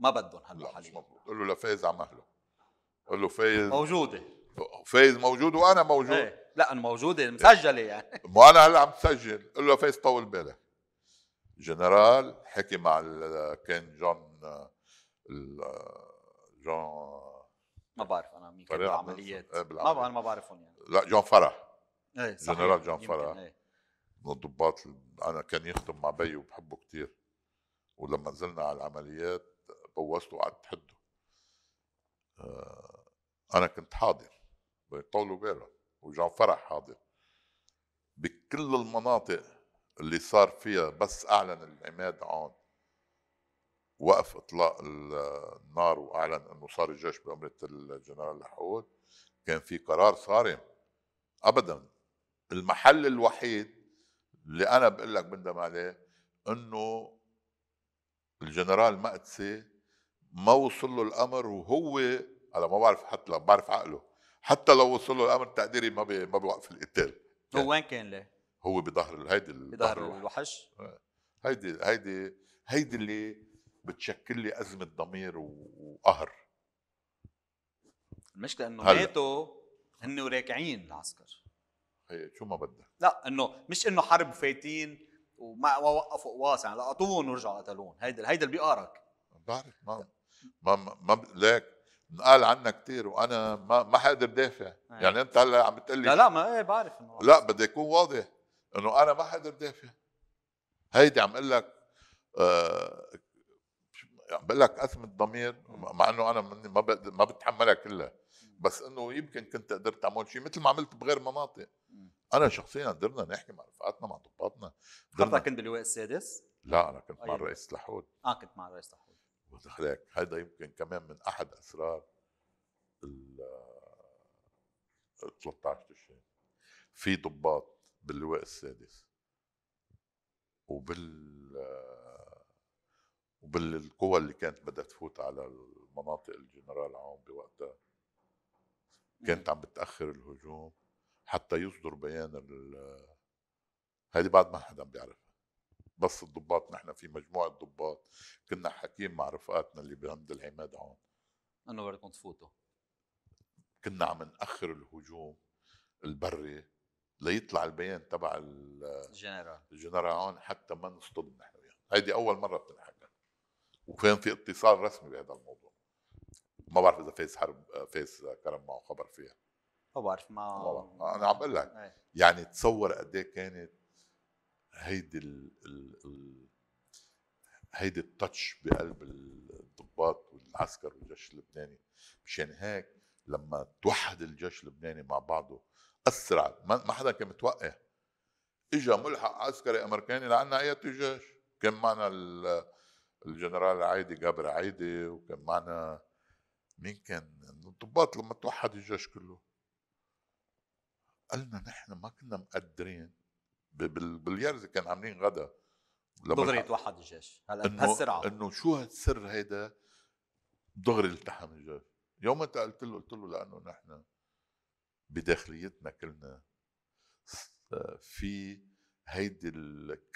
A: ما بدهم هلا حاليا
B: قول له لفايز على مهله قول له فايز موجوده فايز موجود وانا موجود ايه. لا انا موجوده إيه. مسجله يعني [LAUGHS] ما انا هلا عم تسجل قول له فايز طول بالك جنرال حكي مع كان جون ال جون ما بعرف انا مين كان بالعمليات إيه، ما انا ما بعرفهم يعني لا جون فرح ايه جنرال جون فرح إيه. من الضباط انا كان يخدم مع بيي وبحبه كثير ولما نزلنا على العمليات بوظته وقعدت حده آه، انا كنت حاضر طولوا بالك وجون فرح حاضر بكل المناطق اللي صار فيها بس اعلن العماد عون وقف اطلاق النار واعلن انه صار الجيش بامره الجنرال لحود كان في قرار صارم ابدا المحل الوحيد اللي انا بقول لك بندم عليه انه الجنرال مقدسي ما وصل له الامر وهو انا ما بعرف حتى لو بعرف عقله حتى لو وصل له الامر تقديري ما ما بيوقف القتال هو
A: يعني وين كان ليه؟
B: هو بظهر هيدي بظهر الوحش آه. هيدي هيدي هيدي اللي بتشكل لي ازمه ضمير وقهر
A: المشكله انه ماتوا هن راكعين العسكر
B: هي شو ما بدها
A: لا انه مش انه حرب فايتين وما وقفوا قواس يعني لقطوهم ورجعوا قتلوهم هيدا هيدا اللي بيقهرك
B: بعرف ما ما ما ليك انقال عنا كثير وانا ما ما حقدر دافع إيه. يعني انت هلا عم بتقول لي لا لا ما ايه بعرف انه لا بدي يكون واضح انه انا ما حقدر دافع هيدي عم اقول لك آه بقول لك أثم الضمير مع انه انا ما ما بتحملها كلها بس انه يمكن كنت قدرت اعمل شيء مثل ما عملت بغير مناطق انا شخصيا قدرنا نحكي مع رفقاتنا مع ضباطنا حضرتك كنت باللواء السادس؟ لا انا كنت مع طيب. الرئيس لحود اه كنت مع الرئيس لحود ودخلك هذا يمكن كمان من احد اسرار ال 13 تشرين في ضباط باللواء السادس وبال وبالقوى اللي كانت بدها تفوت على المناطق الجنرال عون بوقتها كانت عم بتاخر الهجوم حتى يصدر بيان هذه بعد ما حدا عم بيعرفها بس الضباط نحن في مجموعه ضباط كنا حاكيين مع رفقاتنا اللي بهند العماد هون
A: انه بدكم تفوتوا
B: كنا عم ناخر الهجوم البري ليطلع البيان تبع الجنرال الجنرال هون حتى ما نصطدم نحن وياه هيدي اول مره بتنحكي وكان في اتصال رسمي بهذا الموضوع ما بعرف اذا فيس حرب فيس كرم معه خبر فيها ما بعرف ما بعرف انا عم بقول لك إيه. يعني تصور قد ايه كانت هيدي ال... ال... ال... هيدي التاتش بقلب الضباط والعسكر والجيش اللبناني مشان هيك لما توحد الجيش اللبناني مع بعضه اسرع ما حدا كان متوقع اجى ملحق عسكري امريكاني لعنا اي جيش كان معنا الجنرال عايدي جابر عايدي وكان معنا مين كان الضباط لما توحد الجيش كله قالنا نحن ما كنا مقدرين باليرز كان عاملين غدا دغري توحد الجيش هلا بهالسرعه انه شو هالسر هيدا دغري التحم الجيش يوم انت قلت له قلت له لانه نحن بداخليتنا كلنا في هيدي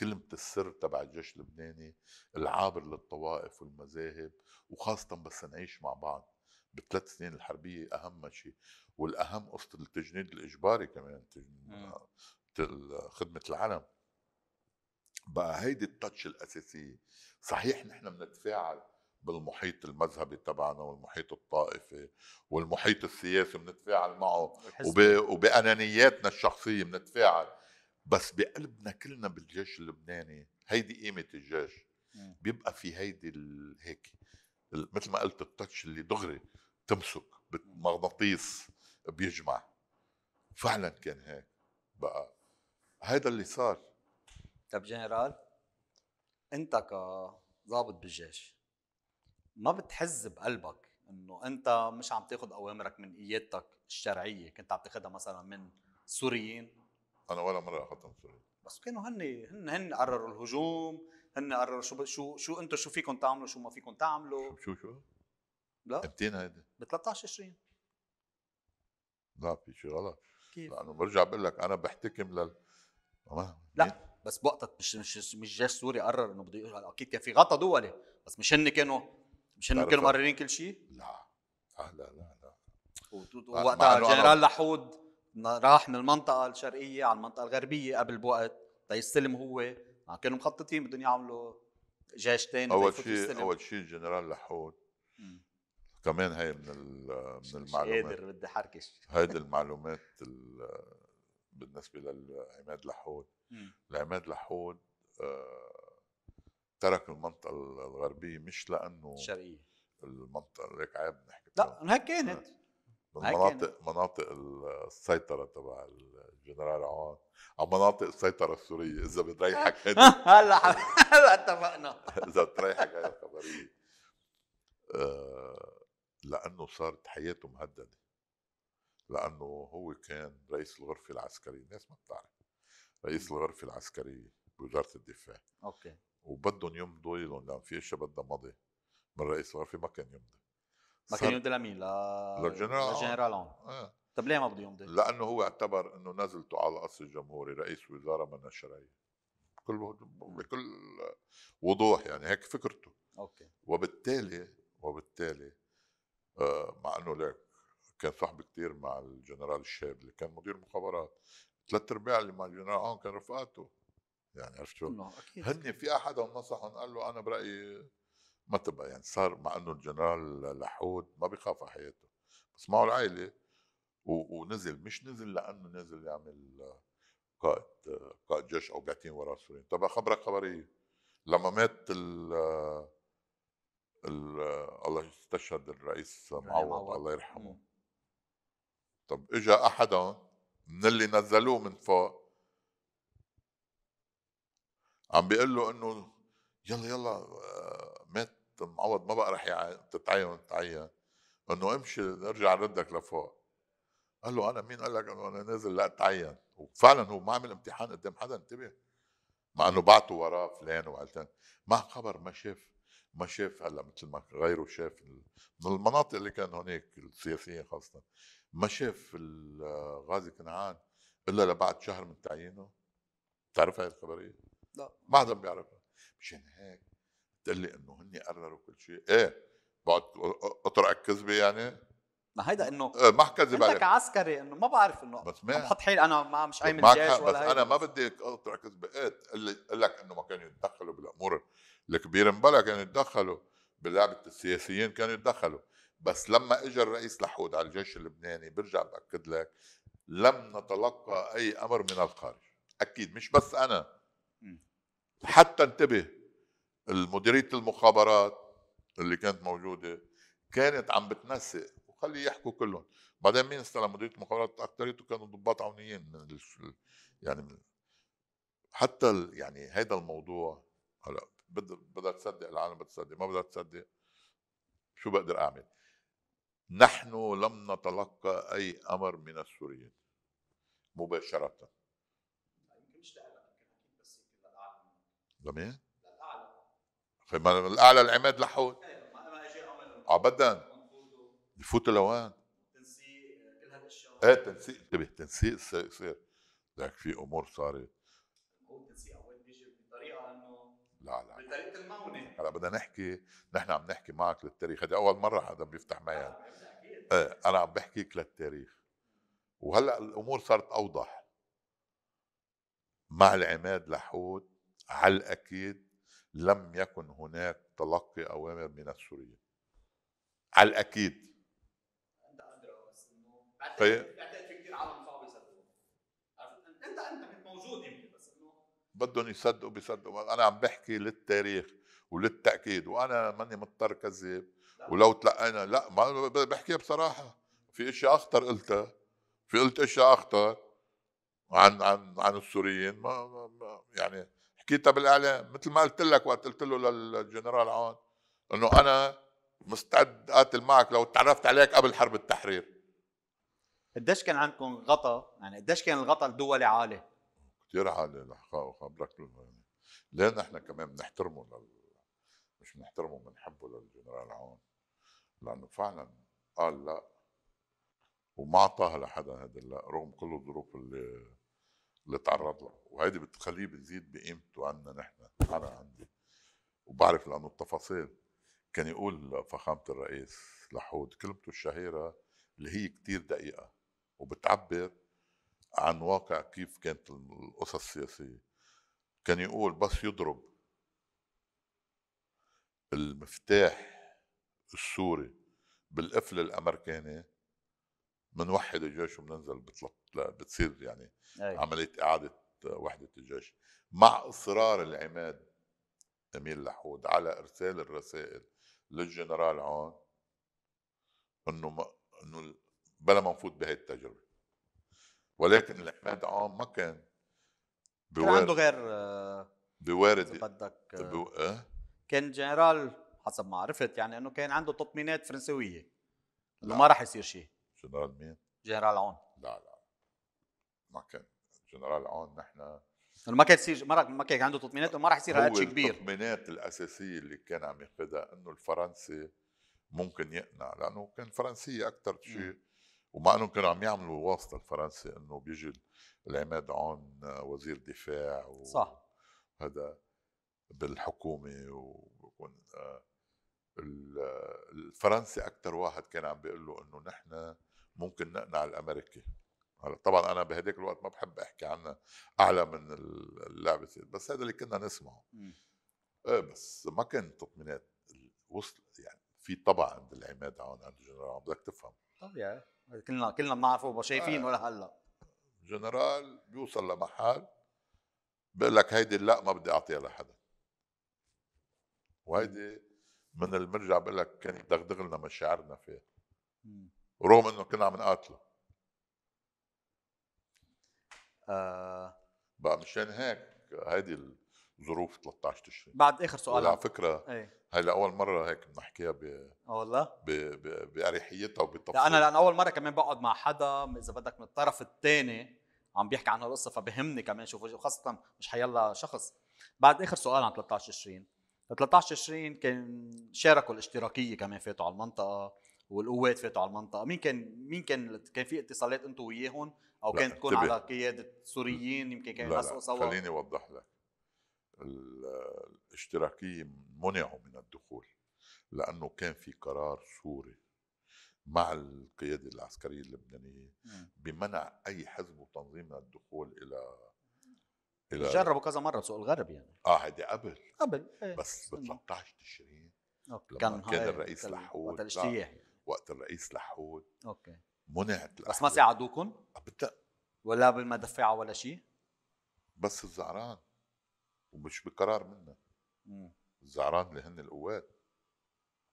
B: كلمة السر تبع الجيش اللبناني العابر للطوائف والمذاهب وخاصة بس نعيش مع بعض بالثلاث سنين الحربية أهم شيء والأهم قصة التجنيد الإجباري كمان خدمة العلم بقى هيدي التاتش الأساسية صحيح نحن بنتفاعل بالمحيط المذهبي تبعنا والمحيط الطائفي والمحيط السياسي بنتفاعل معه وب... وبأنانياتنا الشخصية بنتفاعل بس بقلبنا كلنا بالجيش اللبناني هيدي قيمه الجيش بيبقى في هيدي هيك مثل ما قلت التاتش اللي دغري تمسك مغناطيس بيجمع فعلا كان هيك بقى هذا اللي صار طب جنرال انت كضابط بالجيش
A: ما بتحز بقلبك انه انت مش عم تاخذ اوامرك من قيادتك الشرعيه كنت عم تاخذها مثلا من
B: سوريين انا ولا مره اخذتهم انفراد
A: بس كانوا هن هن هن قرروا الهجوم هن قرروا شو شو شو انتم شو فيكم تعملوا شو ما فيكم تعملوا
B: شو شو لا امتين هيدي؟
A: ب 13 تشرين
B: لا في شيء غلط كيف؟ لانه برجع بقول لك انا بحتكم لل ما لا بس
A: بوقتها مش مش مش جيش سوري قرر انه بده اكيد كان في غطا دولي بس مش هن كانوا مش هن كانوا مقررين كل شيء؟
B: لا لا لا لا, لا. ووقتها الجنرال
A: لحود راح من المنطقه الشرقيه على المنطقه الغربيه قبل بوقت تيستلم هو آه، كانوا مخططين بدهم يعملوا جيش ثاني اول شيء اول
B: شيء الجنرال لحود كمان هي من من المعلومات قادر بدي حركش [LAUGHS] هيدي المعلومات بالنسبه للعماد لحود العماد لحود آه، ترك المنطقه الغربيه مش لانه الشرقيه المنطقه ليك عيب نحكي لا هيك كانت آه. من يعني. مناطق مناطق السيطره تبع الجنرال عون او مناطق السيطره السوريه اذا بتريحك [LAUGHS] هلا [LAUGHS] هلا اتفقنا [LAUGHS] اذا بتريحك هاي الخبريه آه لانه صارت حياته مهدده لانه هو كان رئيس الغرفه العسكريه الناس ما بتعرف رئيس الغرفه العسكريه بوزاره الدفاع اوكي وبدهم يمضوا لهم لان في اشياء بدها مضي من رئيس الغرفه ما كان يمضي ما كان يمضي لمين؟ ل للجنرال للجنرال اون آه. طيب ليه ما بده يمضي؟ لانه هو اعتبر انه نزلته على القصر الجمهوري رئيس وزاره من شرعيه بكل بكل وضوح يعني هيك فكرته اوكي وبالتالي وبالتالي آه مع انه لعب كان صاحب كثير مع الجنرال الشاب اللي كان مدير مخابرات ثلاث ارباع اللي مع الجنرال اون كان رفقاته يعني عرفت شو؟ هن في احدهم نصحهم قال له انا برايي ما تبقى يعني صار مع انه الجنرال لحود ما بيخاف على حياته بس معه العائله ونزل مش نزل لانه نزل يعمل قائد قائد جيش او قاعدين وراء السوريين طب خبرك خبريه لما مات ال الله استشهد الرئيس معوض الله يرحمه طب اجى احدهم من اللي نزلوه من فوق عم بيقول له انه يلا يلا آه، مات معوض ما بقى رح تتعين تتعين انه امشي ارجع ردك لفوق قال له انا مين قال لك انه انا نازل لا اتعين وفعلا هو ما عمل امتحان قدام حدا انتبه مع انه بعثوا وراه فلان وعلتان ما خبر ما شاف ما شاف هلا مثل ما غيره شاف من المناطق اللي كان هناك السياسيه خاصه ما شاف غازي كنعان الا لبعد شهر من تعيينه بتعرف هاي الخبريه؟ لا ما حدا بيعرفها مشان هيك قال لي انه هن قرروا كل شيء ايه بقعد اطرق الكذبه يعني ما هيدا انه آه ما كذب عليك
A: عسكري انه ما بعرف انه بس ما بحط حيل انا ما مش قايم الجيش ولا بس انا
B: ما بدي اطرق كذبه ايه تقول لك انه ما كانوا يتدخلوا بالامور الكبيره مبلا كانوا يتدخلوا بلعبه السياسيين كانوا يتدخلوا بس لما اجى الرئيس لحود على الجيش اللبناني برجع باكد لك لم نتلقى اي امر من الخارج اكيد مش بس انا حتى انتبه المديريه المخابرات اللي كانت موجوده كانت عم بتنسق وخلي يحكوا كلهم بعدين مين استلم مديريه المخابرات اكثريته كانوا ضباط عونيين من يعني من حتى يعني هذا الموضوع هلا بدها تصدق العالم بدها تصدق ما بدها تصدق شو بقدر اعمل نحن لم نتلقى اي امر من السوريين مباشره لمين؟ فما الاعلى العماد لحول أيوة، ابدا يفوت لوين تنسيق آه، كل هالاشياء ايه تنسيق انتبه تنسيق صير لك في امور صارت هو تنسيق اول
A: بيجي بطريقه
B: انه لا لا بطريقه المونه هلا بدنا نحكي نحن عم نحكي معك للتاريخ هذه اول مره حدا بيفتح معي آه. ايه انا عم بحكيك للتاريخ وهلا الامور صارت اوضح مع العماد لحود على الاكيد لم يكن هناك تلقي اوامر من السوريين على الاكيد طيب. في... بدهم يصدقوا بيصدقوا انا عم بحكي للتاريخ وللتاكيد وانا ماني مضطر كذب ولو تلقينا لا ما بحكي بصراحه في اشياء اخطر قلتها في قلت اشياء اخطر عن عن عن السوريين ما, ما, ما يعني حكيتها بالاعلام مثل ما قلت لك وقت قلت له للجنرال عون انه انا مستعد قاتل معك لو تعرفت عليك قبل حرب التحرير قديش كان
A: عندكم غطا يعني قديش كان الغطا الدولي عالي؟
B: كثير عالي الحقيقه خبرك ليه نحن كمان بنحترمه لل... مش بنحترمه بنحبه للجنرال عون لانه فعلا قال لا وما اعطاها لحدا هذا لا رغم كل الظروف اللي اللي تعرض له وهيدي بتخليه بتزيد بقيمته عندنا نحن انا عندي وبعرف لانه التفاصيل كان يقول فخامه الرئيس لحود كلمته الشهيره اللي هي كتير دقيقه وبتعبر عن واقع كيف كانت القصص السياسيه كان يقول بس يضرب المفتاح السوري بالقفل الامريكاني بنوحد الجيش وبننزل بتلط... بتصير يعني أي. أيوه. عمليه اعاده وحده الجيش مع اصرار العماد امين لحود على ارسال الرسائل للجنرال عون انه ما انه بلا ما نفوت بهي التجربه ولكن العماد عون ما كان بوارد كان عنده غير بوارد بدك بو... أه؟
A: كان جنرال حسب ما عرفت يعني انه كان عنده تطمينات فرنسويه انه ما راح يصير شيء
B: جنرال مين؟ جنرال عون لا لا ما كان جنرال عون نحن
A: ما كان يصير ما ما كان عنده تطمينات ما راح يصير هذا شيء كبير
B: التطمينات الاساسيه اللي كان عم ياخذها انه الفرنسي ممكن يقنع لانه كان فرنسي اكثر شيء ومع انه كانوا عم يعملوا واسطه الفرنسي انه بيجي العماد عون وزير دفاع و... صح هذا بالحكومه و... آه، الفرنسي اكثر واحد كان عم بيقول له انه نحن ممكن نقنع الامريكي هلا طبعا انا بهديك الوقت ما بحب احكي عنها اعلى من اللعبه بس هذا اللي كنا نسمعه ايه بس ما كان تطمينات وصل يعني في طبع عند العماد هون عند الجنرال بدك تفهم
A: طبيعي كلنا كلنا بنعرفه وشايفينه آه.
B: لهلا جنرال بيوصل لمحل بقول لك هيدي لا ما بدي اعطيها لحدا وهيدي من المرجع بقول لك كان يدغدغ لنا مشاعرنا فيه رغم انه كنا عم نقاتله آه بقى مشان هيك هيدي الظروف 13 تشرين بعد اخر سؤال على فكره ايه؟ هاي لاول مره هيك بنحكيها ب آه والله باريحيتها وبتفصيل لا انا لان
A: اول مره كمان بقعد مع حدا اذا بدك من الطرف الثاني عم بيحكي عن هالقصه فبهمني كمان شوف خاصه مش حيلا شخص بعد اخر سؤال عن 13 تشرين 13 تشرين كان شاركوا الاشتراكيه كمان فاتوا على المنطقه والقوات فاتوا على المنطقه مين كان مين كان كان في اتصالات انتم وياهم او كانت تكون على قياده سوريين يمكن كانوا ناس سوا خليني
B: اوضح لك الاشتراكيه منعوا من الدخول لانه كان في قرار سوري مع القياده العسكريه اللبنانيه بمنع اي حزب وتنظيم من الدخول الى الى جربوا كذا مره بسوق الغرب يعني اه هيدي قبل قبل ايه. بس ب 13 تشرين كان كان الرئيس لحوت وقت الاجتياح يعني. وقت الرئيس لحود اوكي منعت بس
A: ما ساعدوكم؟
B: ولا بالمدفع ولا شيء؟ بس الزعران ومش بقرار منا الزعران اللي هن القوات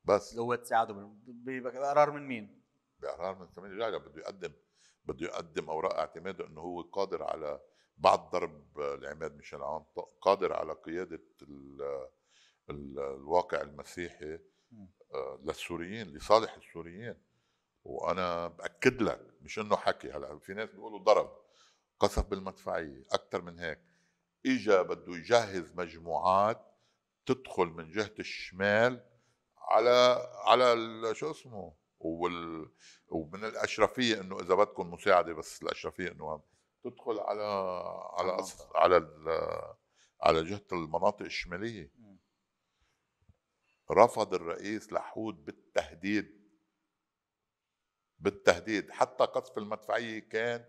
B: بس القوات ساعدوا بقرار من مين؟ بقرار من كمال رجع بده يقدم بده يقدم اوراق اعتماده انه هو قادر على بعد ضرب العماد ميشيل عون قادر على قياده الـ الـ الواقع المسيحي آه، للسوريين لصالح السوريين وانا باكد لك مش انه حكي هلا في ناس بيقولوا ضرب قصف بالمدفعيه اكثر من هيك اجى بده يجهز مجموعات تدخل من جهه الشمال على على شو اسمه وال ومن الاشرفيه انه اذا بدكم مساعده بس الاشرفيه انه تدخل على على على على جهه المناطق الشماليه رفض الرئيس لحود بالتهديد بالتهديد حتى قصف المدفعية كان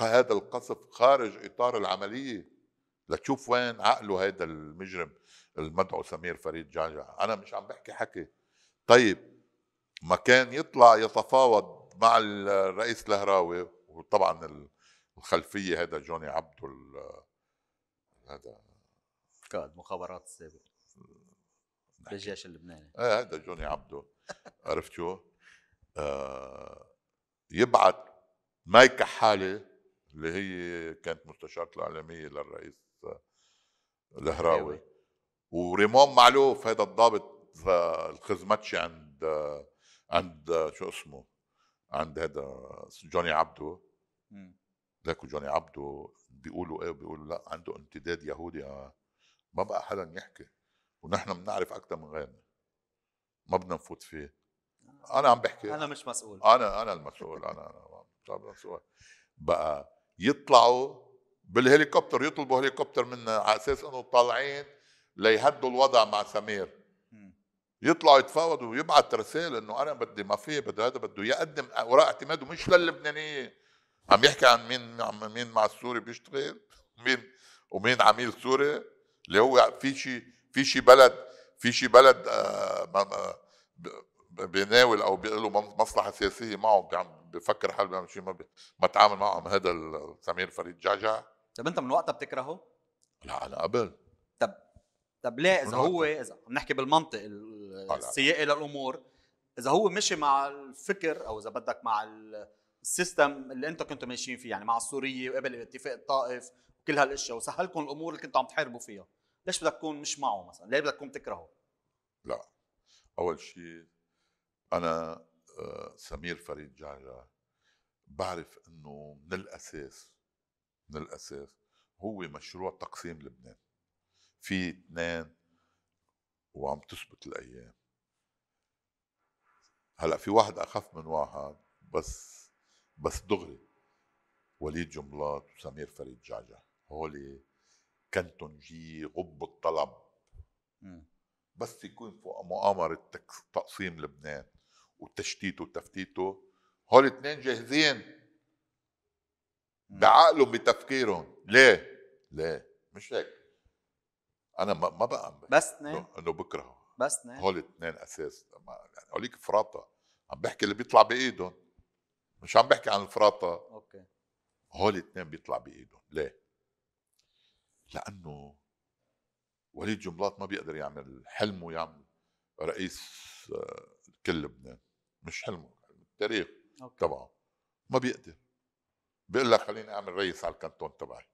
B: هذا القصف خارج إطار العملية لتشوف وين عقله هذا المجرم المدعو سمير فريد جعجع أنا مش عم بحكي حكي طيب ما كان يطلع يتفاوض مع الرئيس الهراوي وطبعا الخلفية هذا جوني عبده هذا
A: قائد مخابرات السابق
B: بالجيش اللبناني ايه هذا إيه، جوني عبده عرفت شو؟ آه يبعث ماي كحاله اللي هي كانت مستشارة الإعلامية للرئيس الهراوي أيوة. وريمون معلوف هذا الضابط الخزمتشي عند عند شو اسمه عند هذا جوني عبده ذاك جوني عبده بيقولوا ايه بيقولوا لا عنده امتداد يهودي آه. ما بقى حدا يحكي ونحن بنعرف اكثر من غيرنا ما بدنا نفوت فيه آه. انا عم بحكي انا مش مسؤول انا انا المسؤول انا انا مسؤول بقى يطلعوا بالهليكوبتر يطلبوا هليكوبتر منا على اساس انه طالعين ليهدوا الوضع مع سمير يطلعوا يتفاوضوا ويبعث رسائل انه انا بدي ما في بده هذا بده يقدم اوراق اعتماده مش للبنانيين عم يحكي عن مين مين مع السوري بيشتغل مين ومين عميل سوري اللي هو في شيء في شي بلد في شي بلد آه، بيناول او بيقول له مصلحه سياسيه معه بفكر حاله بيعمل شيء ما, بتعامل ما تعامل هذا سمير فريد جعجع
A: طب انت من وقتها بتكرهه؟ لا انا قبل طب طب ليه اذا هو اذا عم نحكي بالمنطق السياقي للامور اذا هو مشي مع الفكر او اذا بدك مع السيستم اللي انتم كنتوا ماشيين فيه يعني مع السوريه وقبل اتفاق الطائف وكل هالاشياء وسهلكم الامور اللي كنتوا عم تحاربوا فيها ليش بدك تكون مش معه مثلا ليه بدك تكون تكرهه
B: لا اول شيء انا آه، سمير فريد جعجع بعرف انه من الاساس من الاساس هو مشروع تقسيم لبنان في اثنين وعم تثبت الايام هلا في واحد اخف من واحد بس بس دغري وليد جملات وسمير فريد جعجع هولي جي غب الطلب بس يكون فوق مؤامرة تقسيم لبنان وتشتيته وتفتيته هول اثنين جاهزين بعقلهم بتفكيرهم ليه؟ ليه؟ مش هيك انا ما ما بقى بس اثنين انه بكره بس اثنين هول اثنين اساس يعني هوليك فراطه عم بحكي اللي بيطلع بايدهم مش عم بحكي عن الفراطه اوكي هول اثنين بيطلع بايدهم ليه؟ لانه وليد جملاط ما بيقدر يعمل حلمه يعمل رئيس آه، كل لبنان مش حلمه التاريخ تبعه ما بيقدر بيقول لك خليني اعمل رئيس على الكانتون تبعي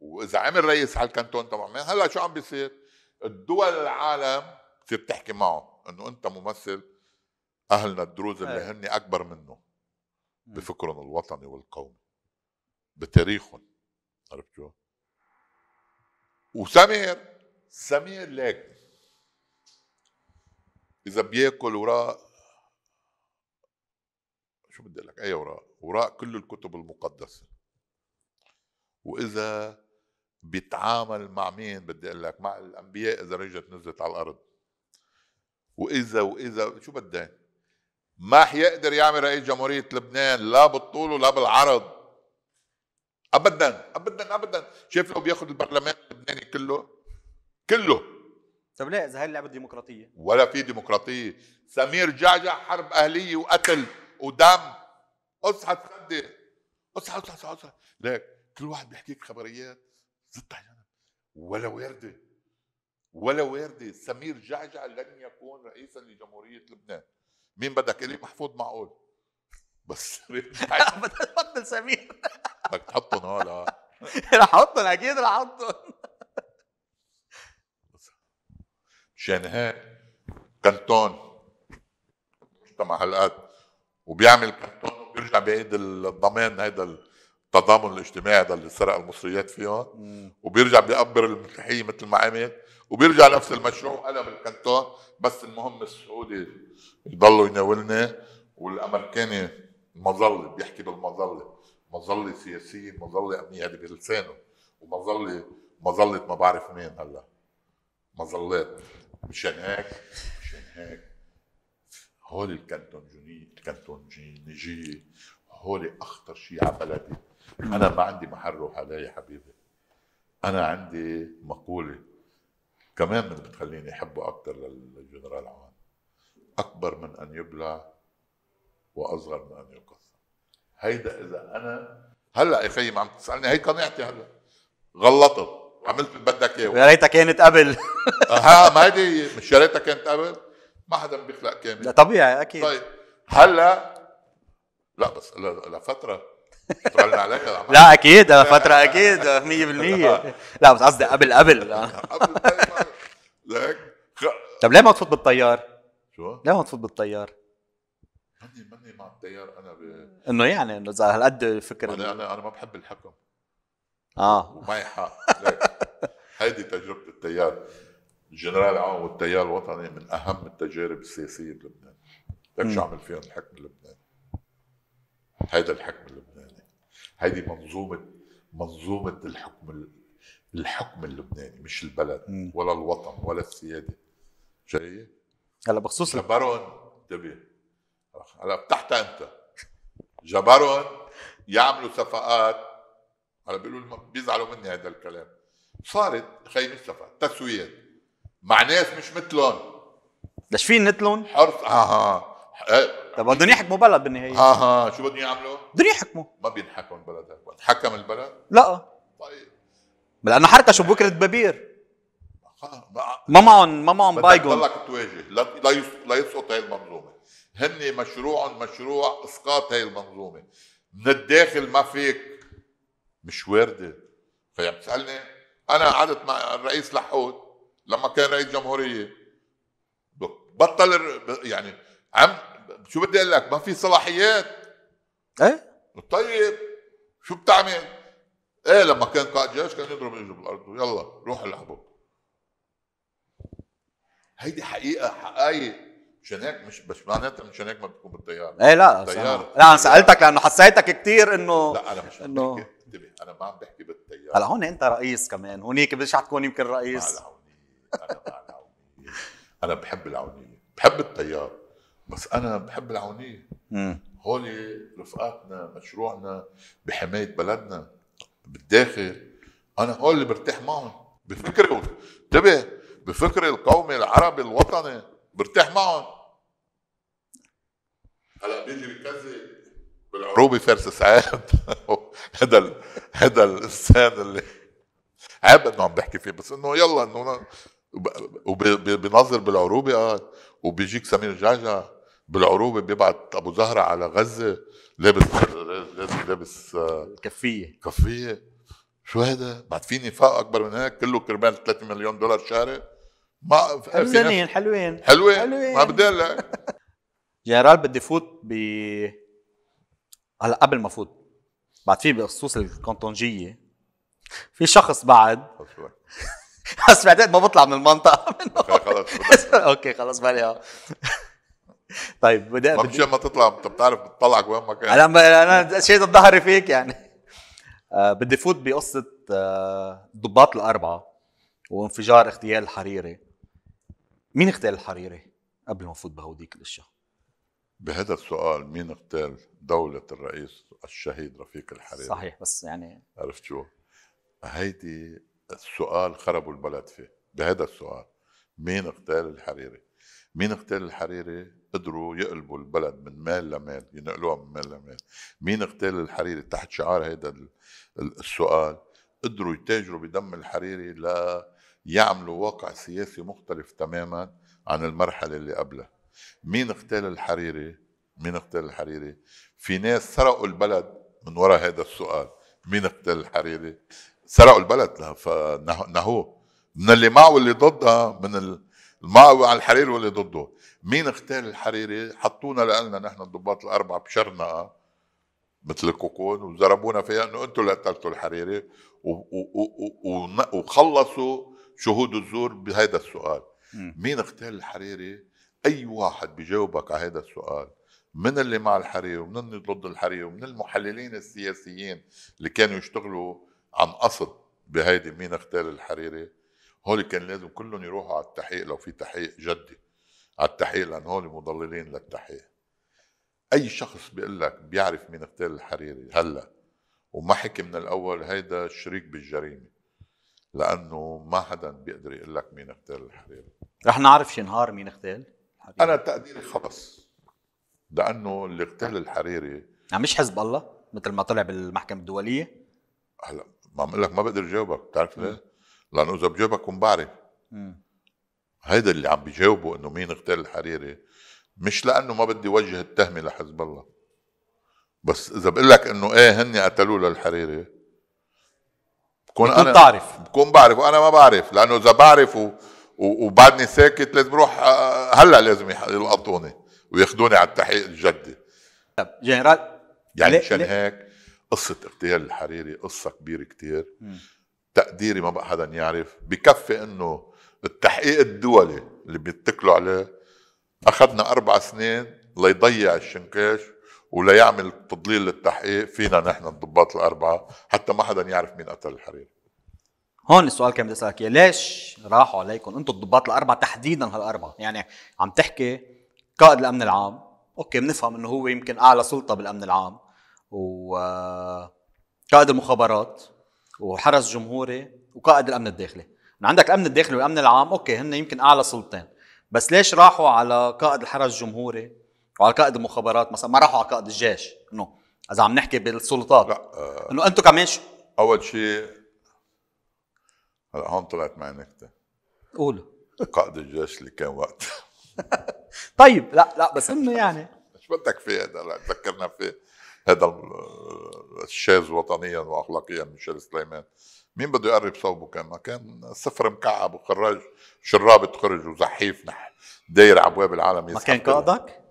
B: واذا عمل رئيس على الكانتون تبعه هلا شو عم بيصير الدول العالم بتصير تحكي معه انه انت ممثل اهلنا الدروز اللي هن اكبر منه بفكرهم الوطني والقومي بتاريخهم عرفت شو؟ وسمير سمير ليك اذا بياكل وراء شو بدي اقول لك اي وراء وراء كل الكتب المقدسه واذا بيتعامل مع مين بدي اقول لك مع الانبياء اذا رجعت نزلت على الارض واذا واذا شو بدك ما حيقدر يعمل رئيس جمهوريه لبنان لا بالطول ولا بالعرض ابدا ابدا ابدا شايف لو بياخذ البرلمان اللبناني كله كله طب ليه اذا هي
A: اللعبه ديمقراطيه
B: ولا في ديمقراطيه سمير جعجع حرب اهليه وقتل ودم اصحى تخدي اصحى اصحى اصحى, أصحى. ليك كل واحد بيحكيك خبريات ست احيانا ولا وارده ولا وارده سمير جعجع لن يكون رئيسا لجمهوريه لبنان مين بدك الي محفوظ معقول بس [LAUGHS] [LAUGHS] بدك سمير بدك تحطهم اه، هول [LAUGHS] رح احطهم اكيد رح احطهم مشان هيك كانتون مجتمع هالقد وبيعمل كانتون وبيرجع بعيد الضمان هيدا التضامن الاجتماعي هذا اللي سرق المصريات فيه اه، وبيرجع بيقبر الملتحيه مثل ما عمل وبيرجع نفس المشروع وقلب بالكنتون بس المهم السعودي يضلوا يناولنا والامريكاني المظله بيحكي بالمظله مظله سياسيه مظله امنيه هذا بلسانه ومظله مظله ما بعرف مين هلا مظلات مشان هيك مشان هيك هول الكنتونجيني الكانتونجينيجية هول أخطر شيء على بلدي أنا ما عندي محل روح عليه يا حبيبي أنا عندي مقولة كمان من بتخليني أحبه أكثر للجنرال عون أكبر من أن يبلع وأصغر من أن يقتل هيدا اذا انا هلا يا خيي ما عم تسالني هي قناعتي هلا غلطت عملت اللي بدك اياه يا ريتها كانت قبل آه، ها ما هيدي مش يا ريتها كانت قبل ما حدا بيخلق كامل لا طبيعي اكيد طيب هلا لا بس لفتره عليك لا اكيد لفتره
A: اكيد 100% [LAUGHS] لا بس قصدي قبل قبل قبل طيب ليه ما تفوت بالطيار شو؟ ليه ما تفوت بالطيار؟
B: ماني ماني مع التيار انا ب... انه يعني
A: انه اذا هالقد فكر انا انا
B: انا ما بحب الحكم
A: اه ومعي حق
B: هيدي تجربه التيار الجنرال عون والتيار الوطني من اهم التجارب السياسيه بلبنان لك شو عمل فيهم الحكم اللبناني هيدا الحكم اللبناني هيدي منظومه منظومه الحكم الحكم اللبناني مش البلد ولا الوطن ولا السياده جاي هلا بخصوص البارون انتبه هلا فتحتها انت جبرهم يعملوا صفقات هلا بيقولوا بيزعلوا مني هذا الكلام صارت خي مش صفقات تسويات مع ناس مش مثلهم ليش
A: فين مثلهم؟ حرص اه اه إيه. طب بدهم يحكموا بلد بالنهايه اه اه شو بدهم
B: يعملوا؟ بدهم يحكموا ما بينحكموا البلد حكم البلد؟
A: لا طيب لانه شو بكره ببير آه، ما معهم ما معهم بايجون تضلك
B: تواجه لا لا يسقط هاي المنظومه هن مشروع مشروع اسقاط هاي المنظومه من الداخل ما فيك مش وارده فيا بتسالني انا قعدت مع الرئيس لحود لما كان رئيس جمهوريه بطل يعني عم شو بدي اقول لك ما في صلاحيات ايه طيب شو بتعمل؟ ايه لما كان قائد جيش كان يضرب رجله بالارض يلا روح العبوا هيدي حقيقه حقائق مش مش بس معناتها مش هناك ما بتكون بالطياره ايه لا الطياره لا انا سالتك
A: لانه حسيتك كثير انه لا انا مش انه
B: انتبه انا ما عم بحكي بالطياره هلا هون انت رئيس كمان هونيك بدش تكون يمكن رئيس مع العونيه انا مع العونيه انا بحب العونيه بحب الطيار بس انا بحب العونيه هول رفقاتنا مشروعنا بحمايه بلدنا بالداخل انا هول اللي برتاح معهم بفكري انتبه بفكري القومي العربي الوطني برتاح معهم هلا بيجي بكذب بالعروبه فارس سعاد [LAUGHS] هذا هذا الانسان اللي عيب انه عم بحكي فيه بس انه يلا انه وبنظر بالعروبه قال آه، وبيجيك سمير جعجع بالعروبه بيبعت ابو زهره على غزه لابس لابس لابس آه، كفيه كفيه شو هذا؟ بعد في نفاق اكبر من هيك كله كرمال 3 مليون دولار شهري ما حلوين حلوين حلوين ما بدي لا [LAUGHS] جنرال بدي فوت ب هلا قبل
A: ما فوت بعد في بخصوص الكونتونجيه في شخص بعد [LAUGHS] بس بعتقد ما بطلع من المنطقه [LAUGHS] منه خلص
B: اوكي خلص بالي طيب بدي ما بدي ما تطلع انت بتعرف بتطلعك وين ما كان انا انا شيء ظهري فيك يعني
A: آه، بدي فوت بقصه آه، الضباط الاربعه وانفجار اغتيال الحريري مين اغتال الحريري
B: قبل ما فوت بهوديك الاشياء؟ بهذا السؤال مين اغتال دولة الرئيس الشهيد رفيق الحريري؟ صحيح
A: بس يعني
B: عرفت شو؟ هيدي السؤال خربوا البلد فيه بهذا السؤال مين اغتال الحريري؟ مين اغتال الحريري قدروا يقلبوا البلد من مال لمال ينقلوها من مال لمال مين اغتال الحريري تحت شعار هذا السؤال قدروا يتاجروا بدم الحريري ل يعملوا واقع سياسي مختلف تماما عن المرحله اللي قبلها مين اغتال الحريري مين اغتال الحريري في ناس سرقوا البلد من وراء هذا السؤال مين اغتال الحريري سرقوا البلد فنهوه من اللي معه واللي ضدها من المعه على الحريري واللي ضده مين اغتال الحريري حطونا لنا نحن الضباط الاربعه بشرنقه مثل الكوكون وزربونا فيها انه انتم اللي قتلتوا الحريري وخلصوا شهود الزور بهذا السؤال مين اغتال الحريري اي واحد بجاوبك على هذا السؤال من اللي مع الحريري ومن اللي ضد الحريري ومن المحللين السياسيين اللي كانوا يشتغلوا عن قصد بهيدي مين اغتال الحريري هول كان لازم كلهم يروحوا على التحقيق لو في تحقيق جدي على التحقيق لان هول مضللين للتحقيق اي شخص بيقول لك بيعرف مين اغتال الحريري هلا وما حكي من الاول هيدا شريك بالجريمه لانه ما حدا بيقدر يقول لك مين اغتال الحريري رح نعرف شي نهار مين اغتال انا تقديري خلص لانه اللي اغتال الحريري يعني مش حزب الله مثل ما طلع بالمحكمة الدولية هلا ما بقول لك ما بقدر جاوبك بتعرف ليه؟ لانه اذا بجاوبك كون بعرف هيدا اللي عم بيجاوبوا انه مين اغتال الحريري مش لانه ما بدي وجه التهمه لحزب الله بس اذا بقول لك انه ايه هن قتلوا للحريري بكون انا بتعرف بكون بعرف وانا ما بعرف لانه اذا بعرف وبعدني ساكت لازم اروح آه، آه، هلا لازم يلقطوني وياخذوني على التحقيق الجدي طب جنرال يعني مشان هيك قصه اغتيال الحريري قصه كبيره كتير تقديري ما بقى حدا يعرف بكفي انه التحقيق الدولي اللي بيتكلوا عليه اخذنا اربع سنين ليضيع الشنكاش ولا يعمل تضليل للتحقيق فينا نحن الضباط الاربعه حتى ما حدا يعرف مين قتل الحريري هون السؤال
A: كان بدي اسالك اياه ليش راحوا عليكم انتم الضباط الاربعه تحديدا هالاربعه يعني عم تحكي قائد الامن العام اوكي بنفهم انه هو يمكن اعلى سلطه بالامن العام و قائد المخابرات وحرس جمهوري وقائد الامن الداخلي عندك الامن الداخلي والامن العام اوكي هن يمكن اعلى سلطتين بس ليش راحوا على قائد الحرس الجمهوري وعلى قائد المخابرات مثلا ما راحوا على قائد الجيش انه اذا عم نحكي
B: بالسلطات لا آه، انه انتم كمان اول شيء هلا هون طلعت معي نكته قول قائد الجيش اللي كان وقت
A: [LAUGHS] طيب لا لا بس انه يعني
B: شو بدك فيه هذا لا تذكرنا فيه هذا الشاذ آه، وطنيا واخلاقيا ميشيل سليمان مين بده يقرب صوبه كان ما كان صفر مكعب وخراج شرابة خرج وزحيف نح داير على ابواب العالم ما كان قائدك؟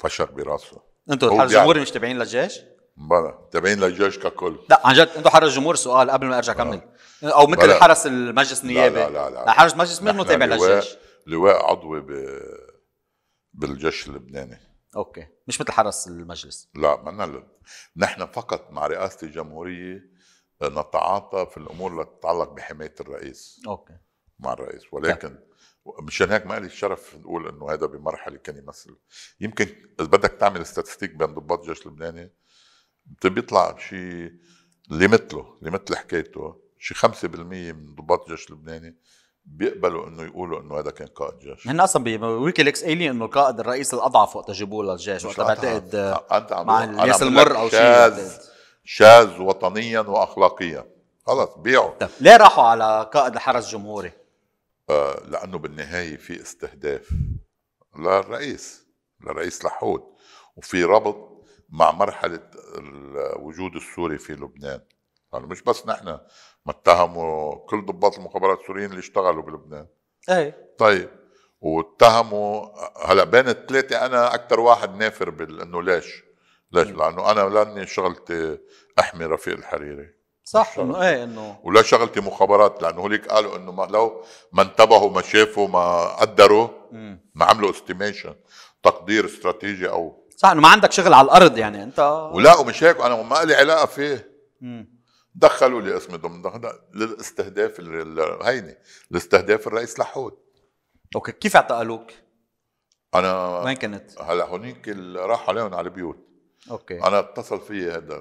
B: فشخ براسه انتوا الحرس الجمهور
A: مش تابعين للجيش؟
B: بلا تابعين للجيش ككل
A: لا عن جد انتوا حرس الجمهور سؤال قبل ما ارجع كمل او مثل حرس المجلس النيابي لا لا لا, لا. حرس المجلس مين تابع للجيش
B: لواء عضوي ب... بالجيش اللبناني اوكي مش مثل حرس المجلس لا ما نحن فقط مع رئاسه الجمهوريه آه، نتعاطى في الامور اللي تتعلق بحمايه الرئيس اوكي مع الرئيس ولكن طيب. مشان هيك ما لي الشرف نقول انه هذا بمرحله كان يمثل يمكن اذا بدك تعمل استاتستيك بين ضباط الجيش اللبناني بيطلع شيء اللي مثله اللي مثل حكايته شي 5% من ضباط الجيش اللبناني بيقبلوا انه يقولوا انه هذا كان قائد جيش
A: هن اصلا بويكيليكس قايلين انه القائد الرئيس الاضعف وقت جابوه للجيش وقت بعتقد مع الياس المر او شيء شاذ
B: شاذ وطنيا واخلاقيا خلص بيعوا ليه راحوا على قائد الحرس الجمهوري؟ آه، لانه بالنهايه في استهداف للرئيس للرئيس لحود وفي ربط مع مرحله الوجود السوري في لبنان يعني مش بس نحن ما اتهموا كل ضباط المخابرات السوريين اللي اشتغلوا بلبنان اي طيب واتهموا هلا بين الثلاثه انا اكثر واحد نافر بال انه ليش؟ ليش؟ لانه انا لاني شغلتي احمي رفيق الحريري
A: صح انه ايه انه
B: ولا شغلتي مخابرات لانه هوليك قالوا انه ما لو ما انتبهوا ما شافوا ما قدروا ما عملوا استيميشن تقدير استراتيجي او
A: صح انه ما عندك شغل على الارض يعني انت ولا ومش
B: هيك انا ما لي علاقه فيه مم. دخلوا لي اسمي ضمن للاستهداف هيني لاستهداف الرئيس لحود اوكي كيف اعتقلوك؟ انا وين كنت؟ هلا هونيك راح عليهم على البيوت اوكي انا اتصل فيي هذا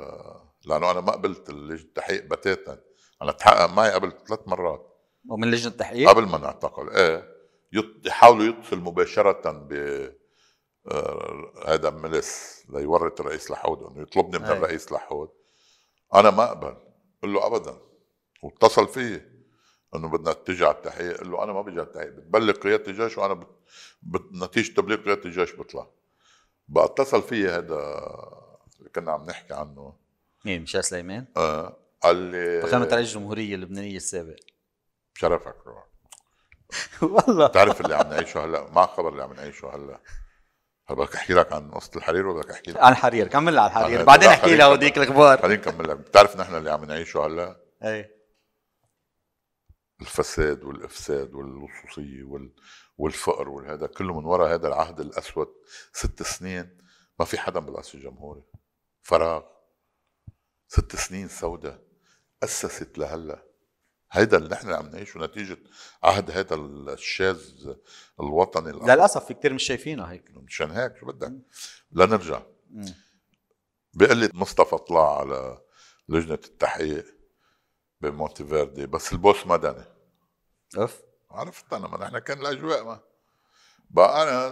B: لانه انا ما قبلت لجنه التحقيق بتاتا انا تحقق معي قبل ثلاث مرات ومن لجنه التحقيق؟ قبل ما نعتقل ايه يحاولوا يتصلوا مباشره ب آه، هذا ملس ليورط الرئيس لحود انه يطلبني من الرئيس لحود انا ما اقبل قل له ابدا واتصل فيي انه بدنا تجي على التحقيق قل له انا ما بجي على التحقيق بتبلغ قياده الجيش وانا بت... بت... نتيجه تبليغ قياده الجيش بطلع بقى اتصل فيي هذا اللي كنا عم نحكي عنه مين مشعل سليمان؟ اه قال لي فخامة رئيس الجمهورية اللبنانية السابق بشرفك روح [LAUGHS] والله بتعرف اللي عم نعيشه هلا ما خبر اللي عم نعيشه هلا هل بدك احكي لك عن قصه الحرير ولا بدك احكي لك؟ عن الحرير كمل على الحرير بعدين احكي لها هوديك الاخبار خليني كمل لك بتعرف نحن اللي عم نعيشه هلا ايه الفساد والافساد واللصوصيه وال... والفقر والهذا كله من وراء هذا العهد الاسود ست سنين ما في حدا بالقصر الجمهوري فراغ ست سنين سوداء أسست لهلا هيدا اللي نحن عم نعيشه نتيجة عهد هذا الشاذ الوطني الأرض. للأسف في كثير مش شايفينه هيك مشان هيك شو بدك لنرجع بيقول لي مصطفى طلع على لجنة التحقيق بمونتي فيردي بس البوس مدني اف عرفت انا ما نحن كان الاجواء ما بقى انا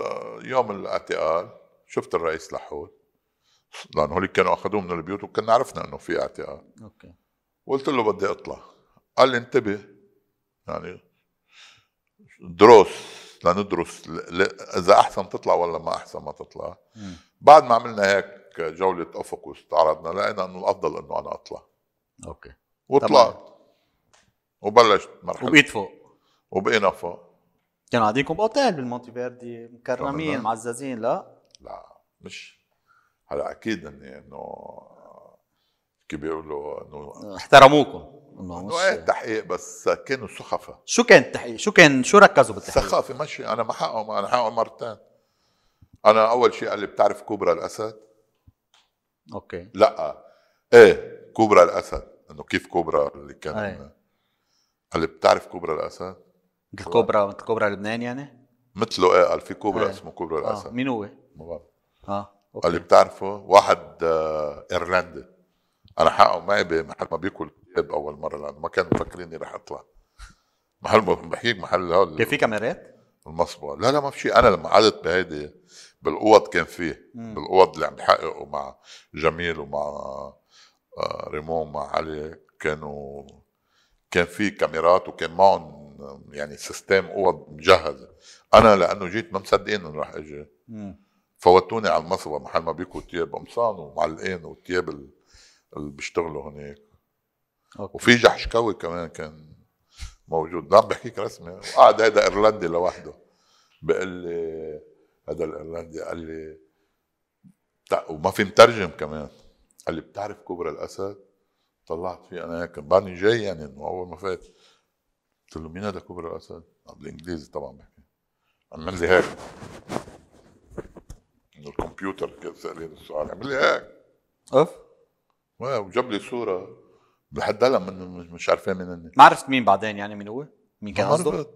B: آه، يوم الاعتقال شفت الرئيس لحول لان هول كانوا اخذوه من البيوت وكنا عرفنا انه في اعتقال اوكي قلت له بدي اطلع قال لي انتبه يعني دروس لندرس اذا احسن تطلع ولا ما احسن ما تطلع م. بعد ما عملنا هيك جوله افق واستعرضنا لقينا انه الافضل انه انا اطلع اوكي وطلعت وبلشت مرحله وبقيت فوق وبقينا فوق
A: كانوا قاعدينكم باوتيل بالمونتي فيردي مكرمين معززين لا؟ لا مش
B: هلا اكيد اني انه كيف بيقولوا انه آه، احترموكم انه ايه تحقيق بس كانوا سخفة شو كان التحقيق؟ شو كان شو ركزوا بالتحقيق؟ سخافة ماشي انا ما حقهم انا حقهم مرتين انا اول شيء قال لي بتعرف كوبرا الاسد؟ اوكي لا ايه كوبرا الاسد انه كيف كوبرا اللي كان أي. قال لي بتعرف كوبرا الاسد؟ مثل كوبرا مثل كوبرا
A: لبنان يعني؟
B: مثله ايه قال في كوبرا أي. اسمه كوبرا آه، الاسد آه. مين هو؟ ما بعرف اه أوكي. اللي بتعرفه واحد آه، ايرلندي انا حقه معي بمحل ما بياكل كتاب اول مره لانه ما كانوا مفكريني رح اطلع محل بحكيك محل هول كان في كاميرات؟ المصبوع لا لا ما في شيء انا لما قعدت بهيدي بالاوض كان فيه مم. بالاوض اللي عم بحققه مع جميل ومع آه، ريمون مع علي كانوا كان في كاميرات وكان معهم آه، يعني سيستم اوض مجهزه انا لانه جيت ما مصدقين انه راح اجي مم. فوتوني على المصبة محل ما بيكوا تياب قمصان ومعلقين والتياب اللي بيشتغلوا هناك أوكي. وفي جحشكوي كمان كان موجود عم بحكيك رسمي وقعد هيدا ايرلندي لوحده بقول لي هذا الايرلندي قال لي وما في مترجم كمان قال لي بتعرف كبرى الاسد؟ طلعت فيه انا هيك بعدني جاي يعني انه اول ما فات قلت له مين هذا كبرى الاسد؟ بالانجليزي طبعا بحكي عمل لي هيك انه الكمبيوتر كان هذا السؤال عمل لي هيك اوف وجاب لي صوره لحد هلا مش عارفين مين هن ما عرفت مين بعدين يعني مين هو؟ مين كان قصده؟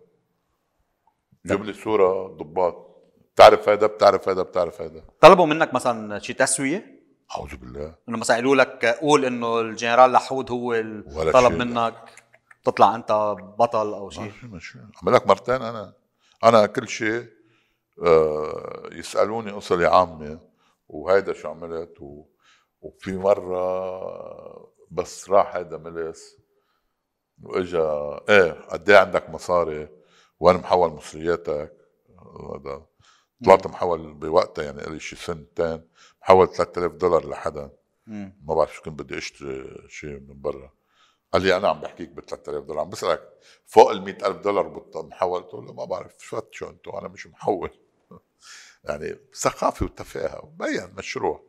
B: جاب لي صوره ضباط بتعرف هذا بتعرف هذا بتعرف هذا
A: طلبوا منك مثلا شي
B: تسويه؟ اعوذ بالله
A: انه مثلا قالوا لك قول انه الجنرال لحود هو اللي طلب منك تطلع
B: انت بطل او شيء ما ماشي عم لك مرتين انا انا كل شيء آه، يسالوني اصلي عامه وهيدا شو عملت و... وفي مره بس راح هيدا ملس واجا ايه قد ايه عندك مصاري وين محول مصرياتك هذا طلعت محول بوقتها يعني لي شي سنتين محول 3000 دولار لحدا ما بعرف شو كنت بدي اشتري شيء من برا قال لي انا عم بحكيك ب 3000 دولار عم بسالك فوق ال 100000 دولار محول قلت له ما بعرف شو شو انتم انا مش محول يعني ثقافه وتفاهه بين مشروع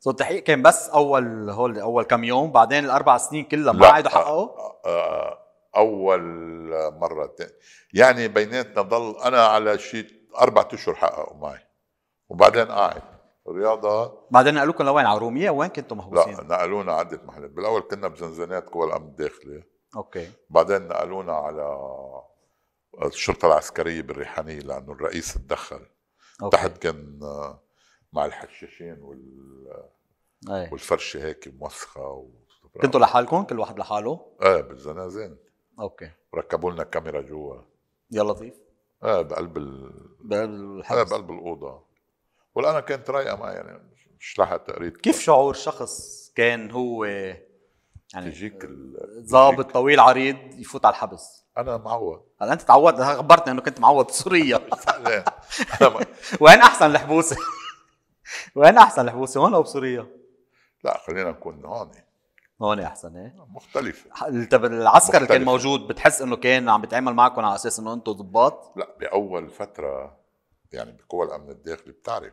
B: سو التحقيق كان بس اول
A: هول اول كم يوم بعدين الاربع سنين كلها ما عادوا حققوا
B: آه، آه، اول مره تاني. يعني بيناتنا ضل انا على شيء اربع اشهر حققوا معي وبعدين قاعد رياضة
A: بعدين نقلوكم لوين على رومية وين كنتوا محبوسين؟ لا
B: نقلونا عدة محلات، بالأول كنا بزنزانات قوى الأمن الداخلي اوكي بعدين نقلونا على الشرطة العسكرية بالريحانية لأنه الرئيس تدخل أوكي. تحت كان آه، مع الحشاشين وال آه، أي. والفرشه هيك موسخه و... كنتوا لحالكم كل واحد لحاله؟ ايه بالزنازين اوكي ركبوا لنا كاميرا جوا يا لطيف ايه بقلب ال بقلب إيه، الحبس ايه بقلب الاوضه انا كانت رايقه معي يعني مش لاحق تقريبا كيف شعور شخص
A: كان هو يعني تجيك ضابط طويل عريض يفوت على الحبس انا معود هلا انت تعودت خبرتني انه كنت معود [LAUGHS] سوريا [LAUGHS] وين احسن الحبوسه؟ [LAUGHS] وين احسن الحبوسه هون او بسوريا؟ لا خلينا نكون هون هون احسن ايه مختلفة طب العسكر اللي كان موجود بتحس انه
B: كان عم بيتعامل معكم على اساس انه انتم ضباط؟ لا باول فترة يعني بقوى الامن الداخلي بتعرف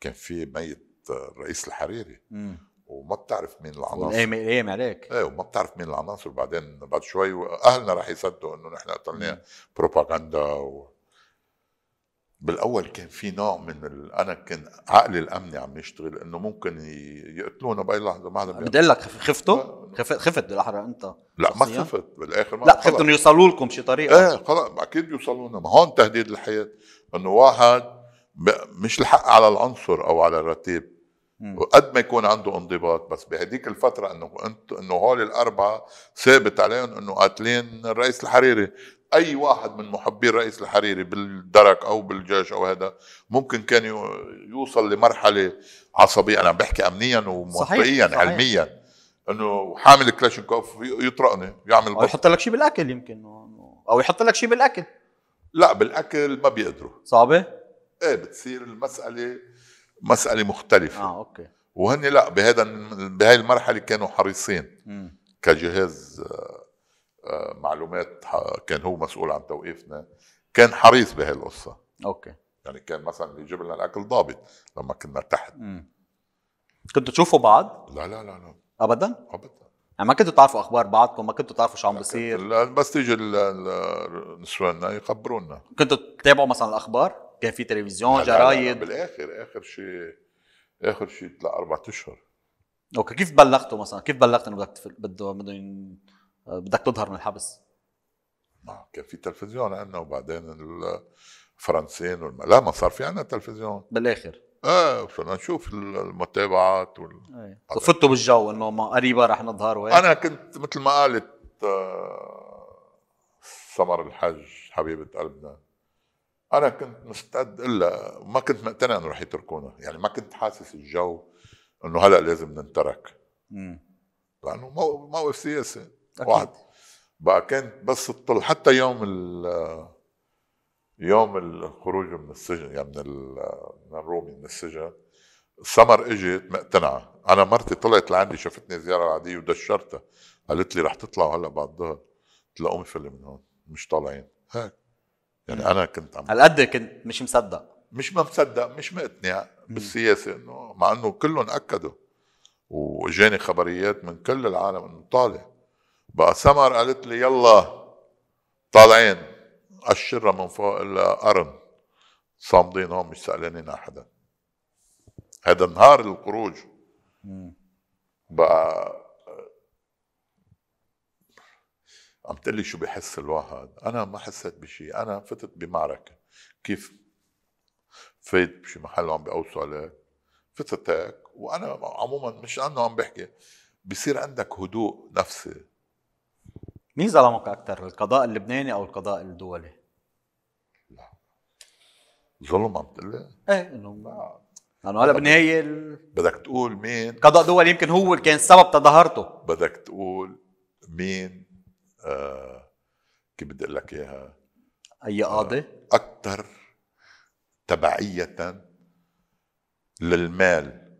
B: كان في ميت آه، الرئيس الحريري مم. وما بتعرف مين العناصر ايه ايه عليك ايه وما بتعرف مين العناصر بعدين بعد شوي اهلنا راح يصدقوا انه نحن قتلنا بروباغندا و... بالاول كان في نوع من ال... انا كان عقلي الامني عم يشتغل انه ممكن يقتلونا باي لحظه ما حدا بدي اقول لك خفتوا؟ خفت خفت بالاحرى انت لا ما خفت بالاخر ما لا خفت انه
A: يوصلوا لكم شي طريقه ايه خلص
B: اكيد يوصلونا ما هون تهديد الحياه انه واحد مش الحق على العنصر او على الرتيب وقد ما يكون عنده انضباط بس بهديك الفترة انه انت انه هول الأربعة ثابت عليهم انه قاتلين الرئيس الحريري أي واحد من محبي الرئيس الحريري بالدرك أو بالجيش أو هذا ممكن كان يوصل لمرحلة عصبية أنا عم بحكي أمنيا ومنطقيا علميا انه حامل كلاشنكوف يطرقني يعمل او يحط
A: لك شيء بالاكل يمكن
B: او يحط لك شيء بالاكل لا بالاكل ما بيقدروا صعبه؟ ايه بتصير المساله مساله مختلفه اه اوكي وهن لا بهذا بهي المرحله كانوا حريصين مم. كجهاز آه، آه، معلومات كان هو مسؤول عن توقيفنا كان حريص بهي القصه اوكي يعني كان مثلا يجيب لنا الاكل ضابط لما كنا تحت كنتوا تشوفوا بعض؟ لا لا
A: لا لا ابدا؟ ابدا يعني ما كنتوا تعرفوا اخبار بعضكم ما كنتوا تعرفوا شو عم بصير لا بس تيجي
B: نسواننا يخبرونا كنتوا تتابعوا مثلا الاخبار؟ كان في تلفزيون جرايد بالاخر اخر شيء اخر شيء طلع اربع اشهر اوكي كيف بلغته مثلا؟ كيف بلغت انه بدك بده بده بدك تظهر من الحبس؟ ما كان في تلفزيون عندنا وبعدين الفرنسيين والم... لا ما صار في عندنا تلفزيون بالاخر ايه صرنا نشوف المتابعات وال ايه. فتوا بالجو انه ما قريبا رح نظهر وهيك انا كنت مثل ما قالت آه، سمر الحج حبيبه قلبنا انا كنت مستعد الا ما كنت مقتنع انه رح يتركونا يعني ما كنت حاسس الجو انه هلا لازم ننترك مم. لانه موقف سياسي واحد بقى كانت بس تطل حتى يوم ال يوم الخروج من السجن يعني من, من الرومي من السجن سمر اجت مقتنعه انا مرتي طلعت لعندي شافتني زياره عاديه ودشرتها قالت لي رح تطلعوا هلا بعد الظهر قلت لها قومي فلي من هون مش طالعين هيك يعني انا كنت عم هالقد كنت مش مصدق مش ما مصدق مش مقتنع بالسياسه انه مع انه كلهم اكدوا واجاني خبريات من كل العالم انه طالع بقى سمر قالت لي يلا طالعين الشرة من فوق القرن صامدين هون مش سألانين حدا هذا نهار الخروج بقى عم تقول لي شو بحس الواحد انا ما حسيت بشيء انا فتت بمعركه كيف فيت بشي محل وعم بقوسوا عليك فتت هيك وانا عموما مش انه عم بحكي بصير عندك هدوء نفسي مين ظلمك اكثر القضاء
A: اللبناني او القضاء الدولي؟ لا ظلم عم تقول ايه انه لانه هلا بالنهايه ال... بدك تقول مين قضاء دولي يمكن هو اللي كان
B: سبب تظاهرته بدك تقول مين آه، كيف بدي اقول لك اياها اي آه، قاضي؟ اكثر تبعيه للمال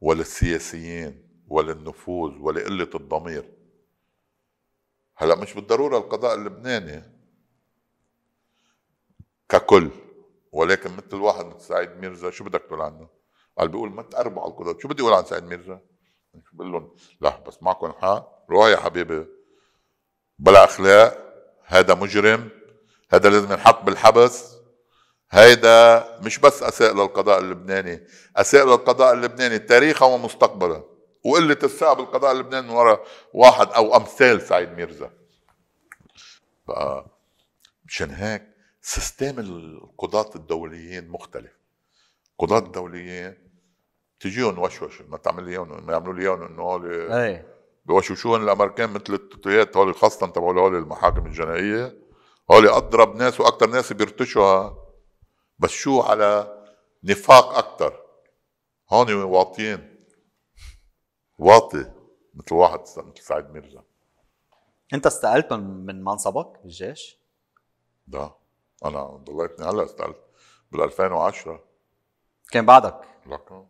B: وللسياسيين وللنفوذ ولقله الضمير هلا مش بالضروره القضاء اللبناني ككل ولكن مثل واحد مثل سعيد ميرزا شو بدك تقول عنه؟ قال بيقول ما تقربوا على القضاء شو بدي اقول عن سعيد ميرزا؟ بقول لهم لا بس معكم حق روح يا حبيبي بلا اخلاق هذا مجرم هذا لازم ينحط بالحبس هيدا مش بس اساء للقضاء اللبناني اساء للقضاء اللبناني تاريخا ومستقبلا وقلة الثقة بالقضاء اللبناني من واحد او امثال سعيد ميرزا مشان هيك سيستم القضاة الدوليين مختلف قضاة الدوليين تجيهم وشوش ما تعمل لي ما يعملوا لي انه ايه بوشوشون الامريكان مثل التوتيات هول خاصه تبع هول المحاكم الجنائيه هول اضرب ناس واكثر ناس بيرتشوها بس شو على نفاق اكثر هون واطيين واطي مثل واحد مثل سعيد ميرزا انت استقلت من منصبك بالجيش؟ لا انا ضليتني هلا استقلت بال 2010 كان بعدك؟ لا كان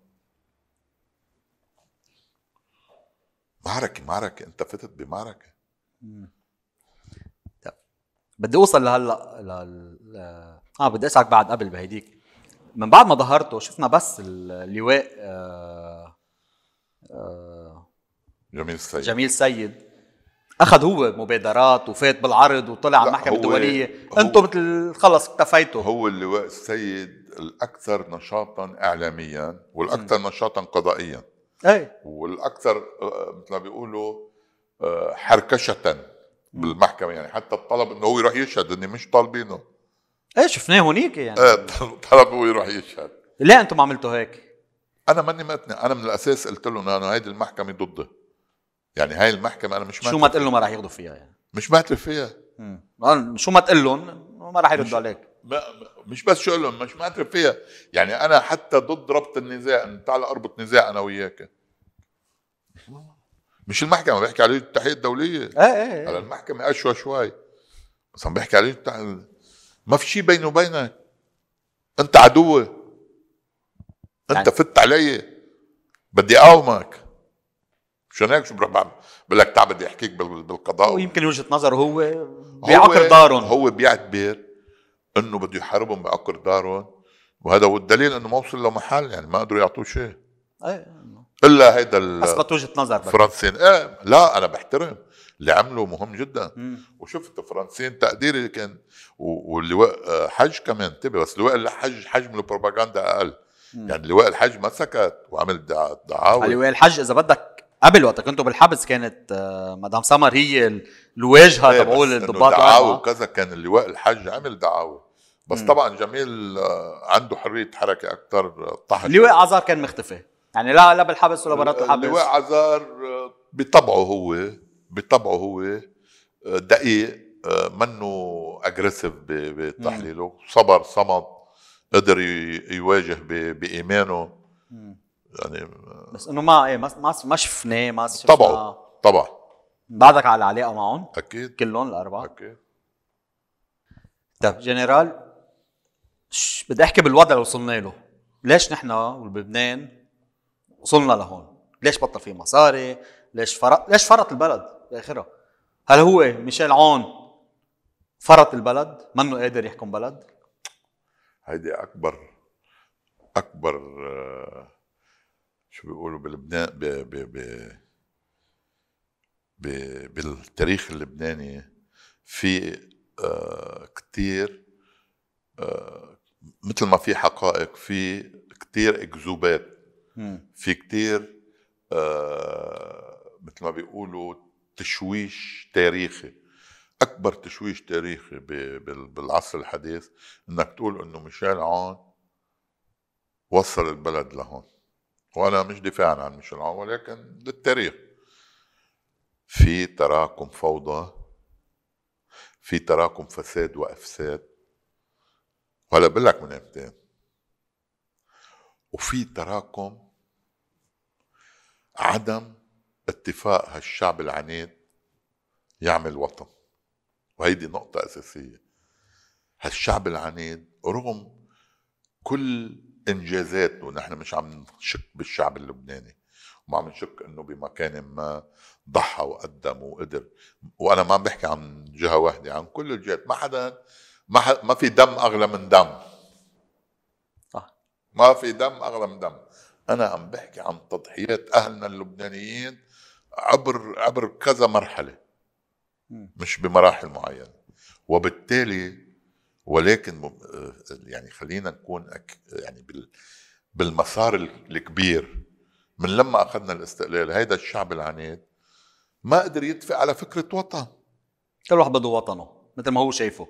B: معركه معركه انت فتت بمعركه
A: طيب. بدي اوصل لهلا لل... اه بدي اسالك بعد قبل بهيديك من بعد ما ظهرته شفنا بس اللواء آه... آه... جميل سيد جميل سيد اخذ هو مبادرات وفات بالعرض وطلع على المحكمه الدوليه
B: انتم مثل خلص اكتفيتوا هو اللواء السيد الاكثر نشاطا اعلاميا والاكثر م. نشاطا قضائيا اي والاكثر آه، آه، مثل ما بيقولوا آه، حركشه بالمحكمه يعني حتى الطلب انه هو يروح يشهد اني مش طالبينه ايه شفناه هونيك يعني ايه طلب هو يروح يشهد ليه انتم عملتوا هيك؟ انا ماني مقتنع انا من الاساس قلت لهم انه هيدي المحكمه ضدي يعني هاي المحكمه انا مش شو ما تقول له ما راح ياخذوا فيها يعني مش معترف فيها مم. شو ما تقول لهم ما راح يردوا عليك ما مش بس شو لهم مش معترف فيها يعني انا حتى ضد ربط النزاع تعال اربط نزاع انا وياك مش المحكمه بيحكي عليه التحيه الدوليه اه اه على المحكمه اشوى شوي بس عم بيحكي عليه التح... ما في شيء بيني وبينك انت عدوي انت يعني- فت علي بدي اقاومك مشان هيك شو بروح بعمل بقول لك تعال بدي احكيك بالقضاء
A: ويمكن وجهه نظره هو
B: بيعكر دارهم هو بيعتبر انه بده يحاربهم بعقر دارهم وهذا والدليل انه ما وصل لمحل يعني ما قدروا يعطوه شيء ايه الا هيدا اسقط اثبت وجهه نظر فرنسين ايه لا انا بحترم اللي عمله مهم جدا مم. وشفت فرنسين تقديري كان واللواء حج كمان انتبه بس لواء الحج حجم البروباغندا اقل مم. يعني لواء الحج ما سكت وعمل دعاوى لواء الحج اذا
A: بدك قبل وقت كنتوا بالحبس كانت آه، مدام سمر هي الواجهه إيه، تبعول الضباط دعاوى
B: وكذا كان اللواء الحج عمل دعاوى بس طبعا جميل آه، عنده حريه حركه اكثر آه، طحن لواء
A: عزار كان مختفي
B: يعني لا لا بالحبس ولا برات الحبس لواء عزار آه، بطبعه هو بطبعه هو دقيق منه اجريسيف بتحليله صبر صمد قدر يواجه بايمانه يعني
A: بس انه ما ايه ما ما شفناه ما شفنا طبعه طبعا بعدك على العلاقه معهم اكيد كلهم الاربعه اكيد طيب جنرال بدي احكي بالوضع اللي وصلنا له ليش نحن ولبنان وصلنا لهون ليش بطل في مصاري ليش فرط ليش فرط البلد باخرها هل هو ميشيل عون فرط البلد منه قادر يحكم بلد
B: هيدي اكبر اكبر آه، شو بيقولوا بلبنان ب ب ب ب بالتاريخ اللبناني في آه، كتير آه، مثل ما في حقائق في كتير اكذوبات في كتير آه مثل ما بيقولوا تشويش تاريخي اكبر تشويش تاريخي بالعصر الحديث انك تقول انه ميشيل عون وصل البلد لهون وانا مش دفاعا عن ميشيل عون ولكن للتاريخ في تراكم فوضى في تراكم فساد وافساد وهلا بقول لك من امتى وفي تراكم عدم اتفاق هالشعب العنيد يعمل وطن وهيدي نقطة أساسية هالشعب العنيد رغم كل إنجازاته نحن مش عم نشك بالشعب اللبناني وما عم نشك انه بمكان ما ضحى وقدم وقدر وانا ما عم بحكي عن جهه واحده عن كل الجهات ما حدا ما ما في دم اغلى من دم صح ما في دم اغلى من دم انا عم بحكي عن تضحيات اهلنا اللبنانيين عبر عبر كذا مرحله مش بمراحل معينه وبالتالي ولكن آه، يعني خلينا نكون أك يعني بال بالمسار الكبير من لما اخذنا الاستقلال هيدا الشعب العنيد ما قدر يدفع على فكره وطن كل واحد بده وطنه مثل ما هو شايفه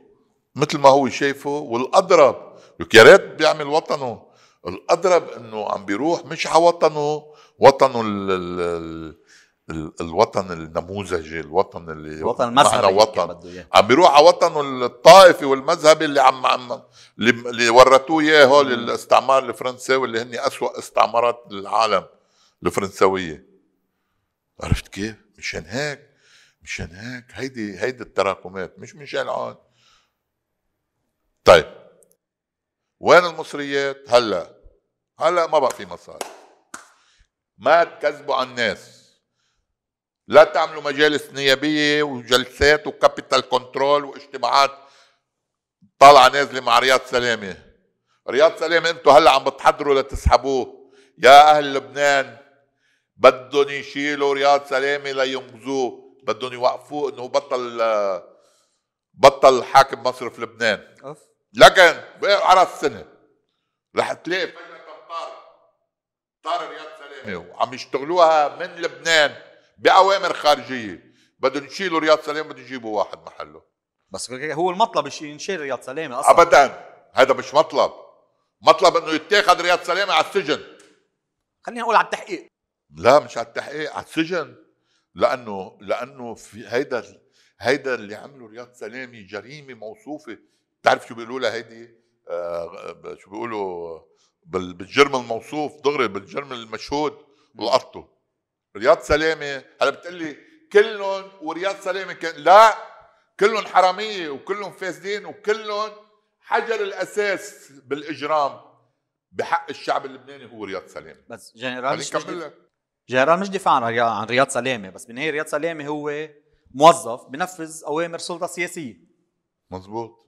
B: مثل ما هو شايفه والاضرب لك يا ريت بيعمل وطنه الاضرب انه عم بيروح مش على وطنه وطنه ال ال ال الوطن النموذجي الوطن اللي وطن مذهبي وطن عم بيروح على وطنه الطائفي والمذهبي اللي عم عم اللي ورثوه اياه هول الاستعمار الفرنساوي اللي هن اسوأ استعمارات العالم الفرنساويه عرفت كيف؟ مشان هيك مشان هيك هيدي هيدي التراكمات مش مشان عاد طيب وين المصريات هلا هلا ما بقى في مصاري ما تكذبوا على الناس لا تعملوا مجالس نيابيه وجلسات وكابيتال كنترول واجتماعات طالعه نازله مع رياض سلامه رياض سلامه انتم هلا عم بتحضروا لتسحبوه يا اهل لبنان بدهم يشيلوا رياض سلامه لينقذوه بدهم يوقفوه انه بطل بطل حاكم مصرف لبنان أوف. لكن بقى على السنة رح تلاقي طار رياض سلامه وعم يشتغلوها من لبنان بأوامر خارجية بدهم يشيلوا رياض سلامه بدهم يجيبوا واحد محله بس هو المطلب ينشيل رياض سلامه اصلا ابدا هذا مش مطلب مطلب انه يتاخذ رياض سلامه على السجن خلينا نقول على التحقيق لا مش على التحقيق على السجن لانه لانه في هيدا هيدا اللي عمله رياض سلامي جريمه موصوفه بتعرف شو بيقولوا لها هيدي آه، شو بيقولوا بالجرم الموصوف دغري بالجرم المشهود لقطته رياض سلامه هلا بتقلي كلهم ورياض سلامه كان لا كلهم حراميه وكلهم فاسدين وكلهم حجر الاساس بالاجرام بحق الشعب اللبناني هو رياض سلامه بس جنرال مش
A: جنرال مش دفاع
B: عن رياض سلامه بس
A: بالنهايه رياض سلامه هو موظف بنفذ اوامر سلطه سياسيه
B: مزبوط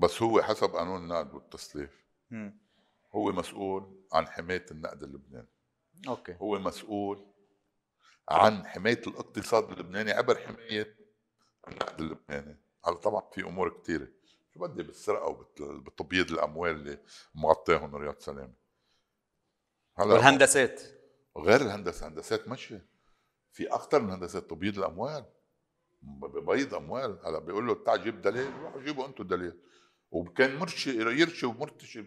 B: بس هو حسب قانون النقد والتسليف هو مسؤول عن حمايه النقد اللبناني اوكي هو مسؤول عن حمايه الاقتصاد اللبناني عبر حمايه النقد اللبناني هلا طبعا في امور كثيره شو بدي بالسرقه وبتبييض الاموال اللي مغطيهم رياض سلامه
A: هلا والهندسات غير الهندسه
B: هندسات ماشيه في اكثر من هندسات تبييض الاموال ببيض اموال هلا بيقول له تعال جيب دليل روحوا جيبوا انتم دليل وكان مرشي يرشي ومرتشي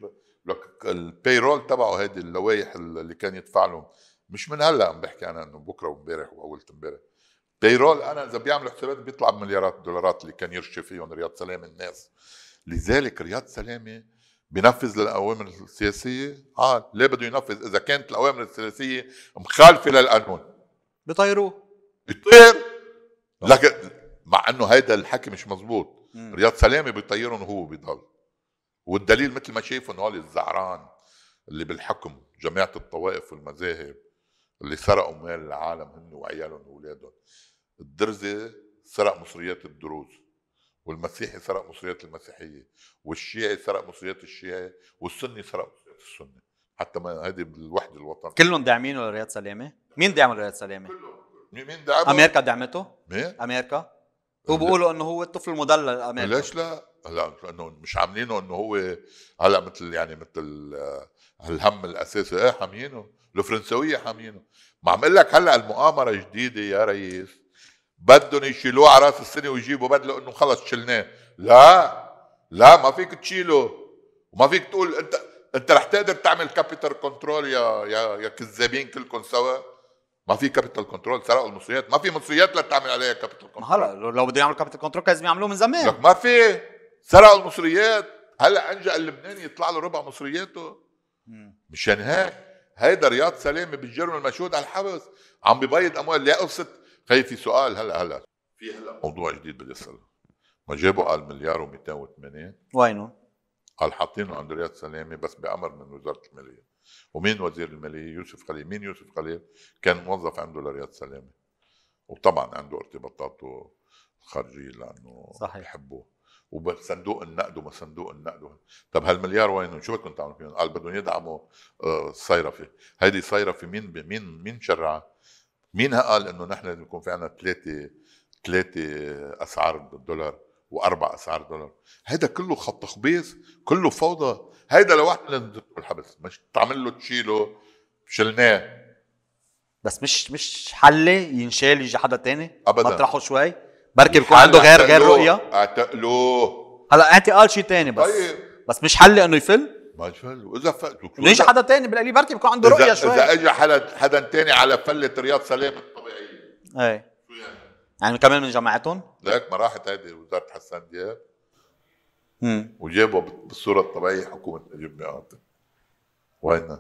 B: البيرول تبعه هذه اللوائح اللي كان يدفع لهم مش من هلا عم بحكي انا انه بكره وامبارح واول امبارح بيرول انا اذا بيعمل حسابات بيطلع بمليارات الدولارات اللي كان يرشي فيهم رياض سلامه الناس لذلك رياض سلامه بينفذ للاوامر السياسيه اه ليه بده ينفذ اذا كانت الاوامر السياسيه مخالفه للقانون بيطيروه بيطير لكن مع انه هيدا الحكي مش مزبوط مم. رياض سلامه بيطيرهم وهو بيضل والدليل مثل ما شايفوا هول الزعران اللي بالحكم جماعه الطوائف والمذاهب اللي سرقوا مال العالم هن وعيالهم واولادهم الدرزي سرق مصريات الدروز والمسيحي سرق مصريات المسيحيه والشيعي سرق مصريات الشيعي والسني سرق مصريات السني حتى ما هذه الوحده الوطنيه كلهم داعمين لرياض
A: سلامه مين داعم لرياض سلامه كلهم
B: مين دعمه؟ امريكا دعمته؟ مين؟
A: امريكا بيقولوا انه هو الطفل المدلل الامان ليش لا؟
B: هلا انه مش عاملينه انه هو هلا مثل يعني مثل آه، الهم الاساسي ايه حامينه الفرنسويه حامينه ما عم اقول لك هلا المؤامره جديده يا ريس بدهم يشيلوه على راس السنه ويجيبوا بدله انه خلص شلناه لا لا ما فيك تشيله وما فيك تقول انت انت رح تقدر تعمل كابيتال كنترول يا يا يا كذابين كلكم سوا ما في كابيتال كنترول سرقوا المصريات ما في مصريات لا تعمل عليها كابيتال كنترول هلا لو بده يعملوا كابيتال كنترول كان لازم يعملوه من زمان لك ما في سرقوا المصريات هلا انجا اللبناني يطلع له ربع مصرياته مشان هيك هيدا رياض سلامه بالجرم المشهود على الحبس عم ببيض اموال لا قصه خي في سؤال هلا هلا في هلا موضوع جديد بدي اساله ما جابوا قال مليار و280 وينه؟ قال حاطينه عند رياض سلامه بس بامر من وزاره الماليه ومين وزير الماليه؟ يوسف خليل، مين يوسف خليل؟ كان موظف عنده لرياض سلامه وطبعا عنده ارتباطاته الخارجيه لانه صحيح بحبوه وصندوق النقد وما صندوق النقد طب هالمليار وين شو بدكم تعملوا فيهم؟ قال بدهم يدعموا الصيرفه، آه، هيدي صيرفه مين مين مين شرعها؟ مين قال انه نحن لازم يكون في عندنا ثلاثه ثلاثه اسعار بالدولار واربع اسعار دولار، هذا كله خط خبيث، كله فوضى، هيدا لوحده لازم الحبس مش تعمل له تشيله شلناه بس مش مش حله ينشال يجي حدا تاني ابدا مطرحه شوي بركي بيكون عنده غير غير رؤيه اعتقلوه
A: هلا انت قال شيء تاني بس طيب. بس مش حل انه يفل
B: ما يفل واذا فل يجي حدا تاني بالقلي بركي بيكون عنده رؤيه شوي اذا اجى حدا حدا تاني على فله رياض سلام الطبيعيه ايه يعني؟, يعني كمان من جماعتهم ليك ما راحت هيدي وزاره حسان دياب وجابها بالصوره الطبيعيه حكومه نجيب ميقات وين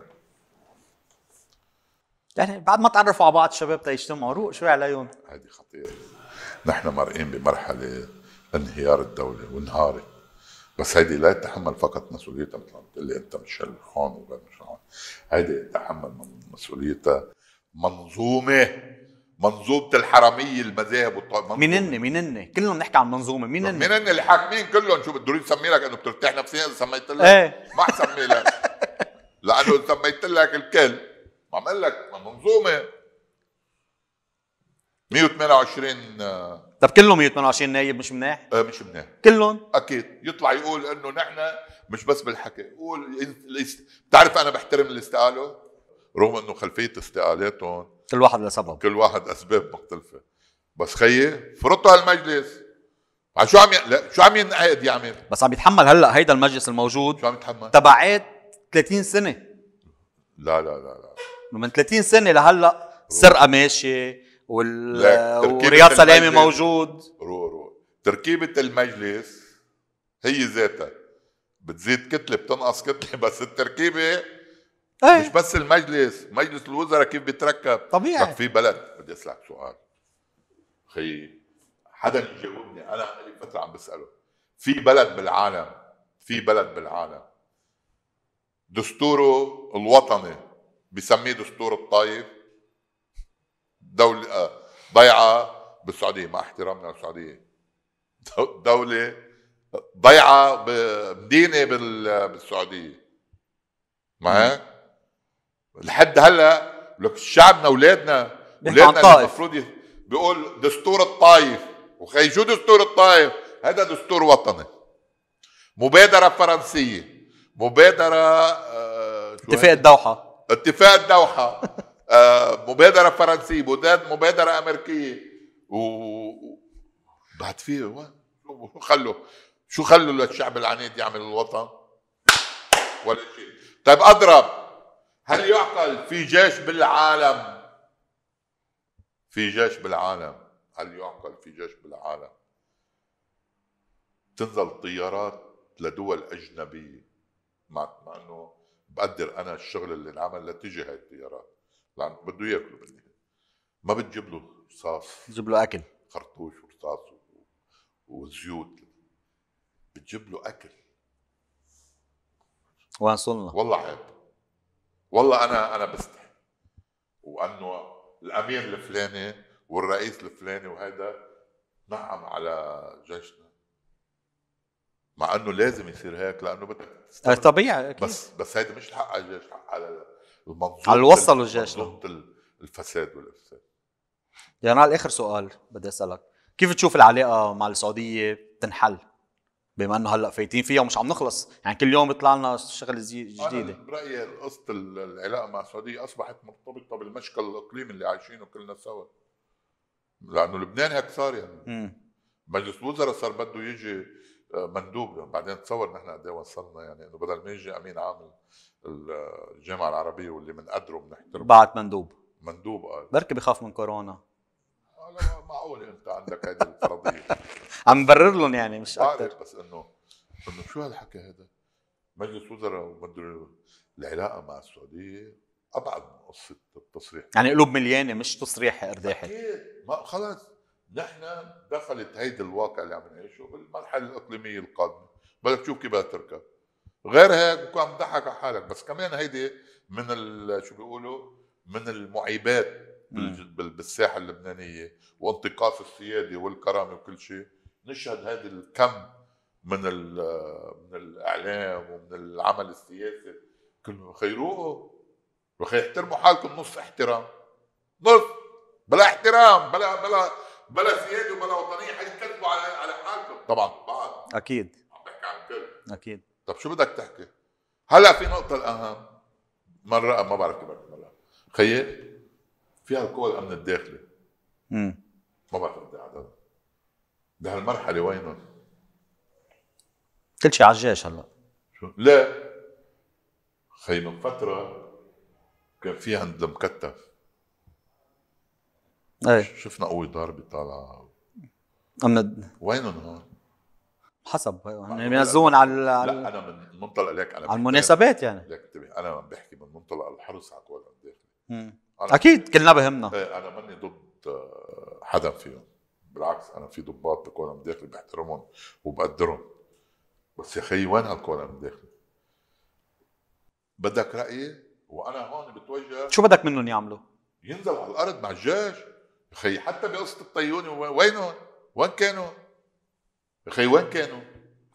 A: يعني بعد ما تعرفوا على بعض الشباب تيجتمعوا روق شوي عليهم
B: هذه خطيره نحن مرئين بمرحله انهيار الدوله وانهارت بس هيدي لا يتحمل فقط مسؤوليتها مثل ما بتقول لي انت مش هون وغير مش هون هيدي يتحمل مسؤوليتها منظومه منظومه الحراميه المذاهب والطائفات مينن مينن كلنا بنحكي عن منظومه مينن اللي الحاكمين كلهم شو بدهم يسمي لك انه بترتاح نفسيا اذا سميت لك ايه ما حسمي لك [LAUGHS] لانه اذا سميت لك الكل ما عم لك منظومه 128 آه،
A: طب كلهم 128 نايب مش مناح؟ ايه مش مناح
B: كلهم؟ اكيد يطلع يقول انه نحن مش بس بالحكي يقول بتعرف انا بحترم اللي استقالوا رغم انه خلفيه استقالاتهم كل واحد لسبب كل واحد اسباب مختلفه بس خيي فرطوا هالمجلس على شو عم ي... لا شو عم ينعقد يعمل
A: بس عم يتحمل هلا هيدا المجلس الموجود شو عم يتحمل تبعات 30 سنه لا لا لا لا من 30 سنه لهلا السرقه ماشيه
B: وال... ورياض سلامه موجود رو رو تركيبه المجلس هي ذاتها بتزيد كتله بتنقص كتله [LAUGHS] بس التركيبه أيه. مش بس المجلس مجلس الوزراء كيف بيتركب طبيعي في بلد بدي اسالك سؤال خي حدا يجاوبني انا لي فتره عم بساله في بلد بالعالم في بلد بالعالم دستوره الوطني بسميه دستور الطايف دولة آه، ضيعة بالسعودية مع احترامنا للسعودية دولة ضيعة بمدينة بالسعودية ما هيك؟ لحد هلا لك شعبنا اولادنا اولادنا المفروض بيقول دستور الطائف وخي شو دستور الطائف؟ هذا دستور وطني مبادره فرنسيه مبادره آه اتفاق الدوحه اتفاق الدوحه آه مبادره فرنسيه مبادره امريكيه و بعد في خلوا شو خلوا للشعب العنيد يعمل الوطن ولا شيء طيب اضرب هل يعقل في جيش بالعالم في جيش بالعالم هل يعقل في جيش بالعالم تنزل طيارات لدول أجنبية مع, مع أنه بقدر أنا الشغل اللي انعمل لتجي هاي الطيارات لأنه بده ياكلوا بالنهاية ما بتجيب له رصاص بتجيب له أكل خرطوش ورصاص وزيوت بتجيب له أكل وصلنا والله عيب والله انا انا بستحي وانه الامير الفلاني والرئيس الفلاني وهذا نعم على جيشنا مع انه لازم يصير هيك لانه بدك
A: آه، طبيعي أكيد. بس بس
B: هيدا مش حق على الجيش حق على المنظومه على اللي وصلوا الجيش ضد الفساد والافساد
A: يعني على اخر سؤال بدي اسالك كيف تشوف العلاقه مع السعوديه تنحل بما انه هلا فايتين فيها ومش عم نخلص يعني كل يوم بيطلع لنا شغله جديده انا
B: برايي قصه العلاقه مع السعوديه اصبحت مرتبطه بالمشكل الاقليمي اللي عايشينه كلنا سوا لانه لبنان هيك صار يعني مجلس وزراء صار بده يجي آه، مندوب بعدين تصور نحن قد ايه وصلنا يعني انه بدل ما يجي امين عام الجامعه العربيه واللي بنقدره وبنحترمه بعت مندوب مندوب قال آه.
A: بركي بخاف من كورونا
B: آه، معقول انت عندك هذه الفرضيه [LAUGHS] عم برر لهم يعني مش اكثر بس انه انه شو هالحكي هذا؟ مجلس وزراء ومدري العلاقه مع السعوديه ابعد من قصه التصريح يعني قلوب
A: مليانه مش
B: تصريح ارداحي اكيد ما خلص نحن دخلت هيدي الواقع اللي عم نعيشه بالمرحله الاقليميه القادمه بدك تشوف كيف بدها تركب غير هيك بكون عم تضحك على حالك بس كمان هيدي من شو بيقولوا من المعيبات بالساحه اللبنانيه وانتقاص السياده والكرامه وكل شيء نشهد هذا الكم من من الاعلام ومن العمل السياسي كله خيروه وخي احترموا حالكم نص احترام نص بلا احترام بلا بلا بلا سياده وبلا وطنيه حيكذبوا على على حالكم طبعا بعض اكيد عم بحكي عن كل اكيد طب شو بدك تحكي؟ هلا في نقطه الاهم مره ما بعرف كيف مرة خيي فيها القوى الامن الداخلي امم ما بعرف قد إيه عدد بهالمرحله وينه؟ كل شيء على الجيش هلا شو؟ لا خي من فتره كان في عند المكتف ايه شفنا قوي ضربه طالعه امن وينهم هون؟
A: حسب يعني على لا انا
B: من منطلق ليك انا على المناسبات يعني ليك انتبه انا عم بحكي من منطلق الحرص على الامن الداخلي اكيد كلنا بهمنا ايه انا ماني ضد آه، حدا فيهم بالعكس انا في ضباط بكون عم داخل بحترمهم وبقدرهم بس يا خيي وين هالكون عم داخل بدك رايي وانا هون بتوجه شو بدك منهم يعملوا؟ ينزلوا على الارض مع الجيش يا خيي حتى بقصه الطيوني وينهم؟ وين كانوا؟ يا خيي وين كانوا؟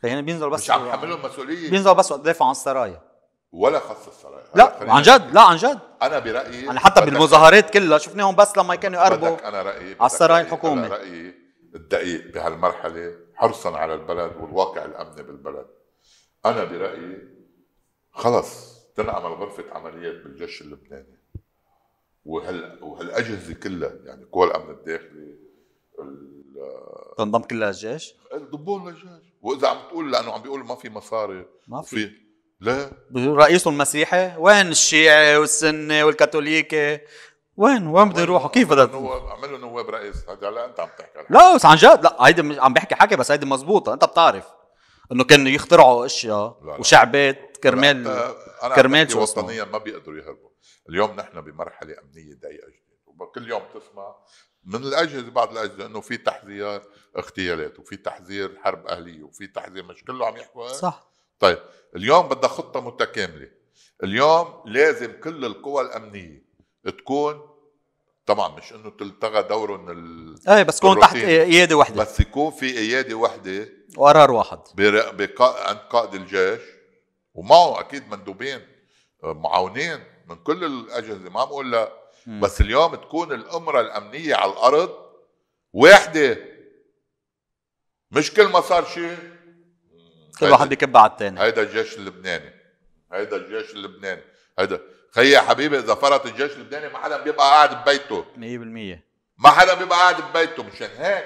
A: خيي بينزلوا بس مش عم حملهم مسؤوليه بينزلوا بس وقت دافعوا عن السرايا
B: ولا خص السرايا لا عن جد لا عن جد انا برايي انا حتى بالمظاهرات كلها شفناهم بس لما كانوا يقربوا انا رايي على السرايا الحكومي انا رايي الدقيق بهالمرحله حرصا على البلد والواقع الامني بالبلد انا برايي خلص تنعمل غرفه عمليات بالجيش اللبناني وهال وهالاجهزه كلها يعني قوى الامن الداخلي تنضم كلها الجيش؟ ضبون للجيش واذا عم تقول لانه عم بيقولوا ما في مصاري
A: ما في لا رئيسه المسيحي وين الشيعي والسني والكاثوليكي وين وين بده يروحوا كيف بدها
B: عملوا نواب رئيس هذا هلا انت عم تحكي
A: لا بس عن جد لا هيدي عم بحكي حكي بس هيدي مزبوطه انت بتعرف انه كانوا يخترعوا اشياء وشعبات كرمال أنا كرمال شو وطنيا
B: ما بيقدروا يهربوا اليوم نحن بمرحله امنيه ضيقه جدا وكل يوم تسمع من الاجهزه بعض الاجهزه انه في تحذير اغتيالات وفي تحذير حرب اهليه وفي تحذير مش كله عم يحكوا صح طيب اليوم بدها خطة متكاملة اليوم لازم كل القوى الأمنية تكون طبعا مش انه تلتغى دورهم ال... ايه بس تكون تحت ايادي واحده بس يكون في ايادي واحده وقرار واحد برق... بقا... عند قائد الجيش ومعه اكيد مندوبين آه، معاونين من كل الاجهزه ما عم لا م. بس اليوم تكون الامره الامنيه على الارض واحده مش كل ما صار شيء كل واحد بيكب على الثاني هيدا الجيش اللبناني هيدا الجيش اللبناني هيدا خيي يا حبيبي اذا فرط الجيش اللبناني ما حدا بيبقى قاعد ببيته 100% ما حدا بيبقى قاعد ببيته مشان هيك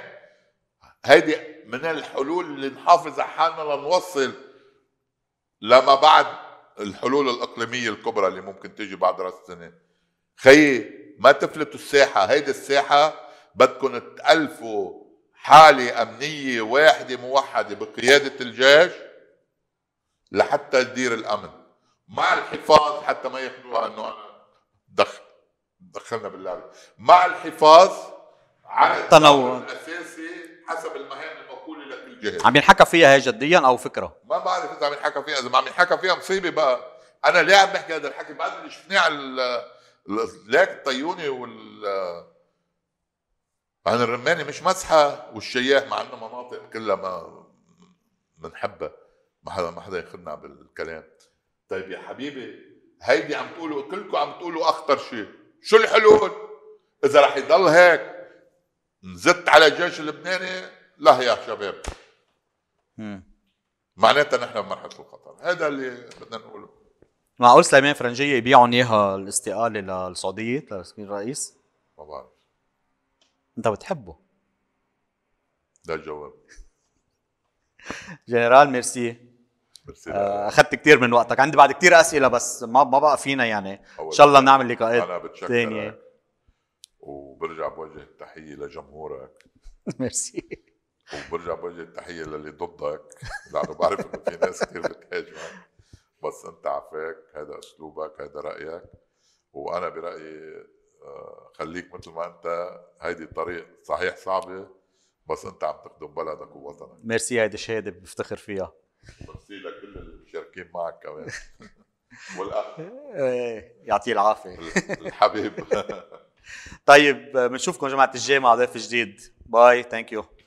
B: هيدي من الحلول اللي نحافظ على حالنا لنوصل لما بعد الحلول الاقليميه الكبرى اللي ممكن تيجي بعد راس السنه خيي ما تفلتوا الساحه هيدي الساحه بدكم تالفوا حالة أمنية واحدة موحدة بقيادة الجيش لحتى تدير الأمن مع الحفاظ حتى ما ياخذوها أنه أنا دخل دخلنا باللعبة مع الحفاظ على التنوع الأساسي حسب المهام المقولة لكل جهة عم
A: ينحكى فيها هي جديا أو فكرة؟
B: ما بعرف إذا عم ينحكى فيها إذا ما عم ينحكى فيها مصيبة بقى أنا ليه عم بحكي هذا الحكي بعد اللي شفناه على ليك الطيوني وال عن الرماني مش مسحه والشياه مع انه مناطق كلها ما بنحبها ما حدا ما حدا يخدنا بالكلام طيب يا حبيبي هيدي عم تقولوا كلكم عم تقولوا اخطر شيء شو الحلول اذا رح يضل هيك نزت على الجيش اللبناني لا يا شباب معناتها نحن بمرحله الخطر هذا اللي بدنا نقوله
A: معقول سليمان فرنجيه يبيعوا اياها الاستقاله للسعوديه لتسكين الرئيس؟ ما بعرف انت بتحبه ده الجواب جنرال ميرسي آه، اخذت كثير من وقتك عندي بعد كثير اسئله بس ما ما بقى فينا يعني ان شاء الله نعمل لقاءات ثانيه
B: وبرجع بوجه التحيه لجمهورك [LAUGHS] ميرسي وبرجع بوجه التحيه للي ضدك لانه بعرف انه في ناس كثير بتهاجمك بس انت عفاك هذا اسلوبك هذا رايك وانا برايي آه، خليك مثل ما انت هيدي الطريق صحيح صعبه بس انت عم تخدم بلدك ووطنك
A: ميرسي هيدي الشهاده بفتخر فيها
B: ميرسي لكل المشاركين معك كمان [LAUGHS] والاخ
A: إيه، يعطيه العافيه الحبيب [LAUGHS] طيب بنشوفكم جماعه الجاي مع ضيف جديد باي ثانك يو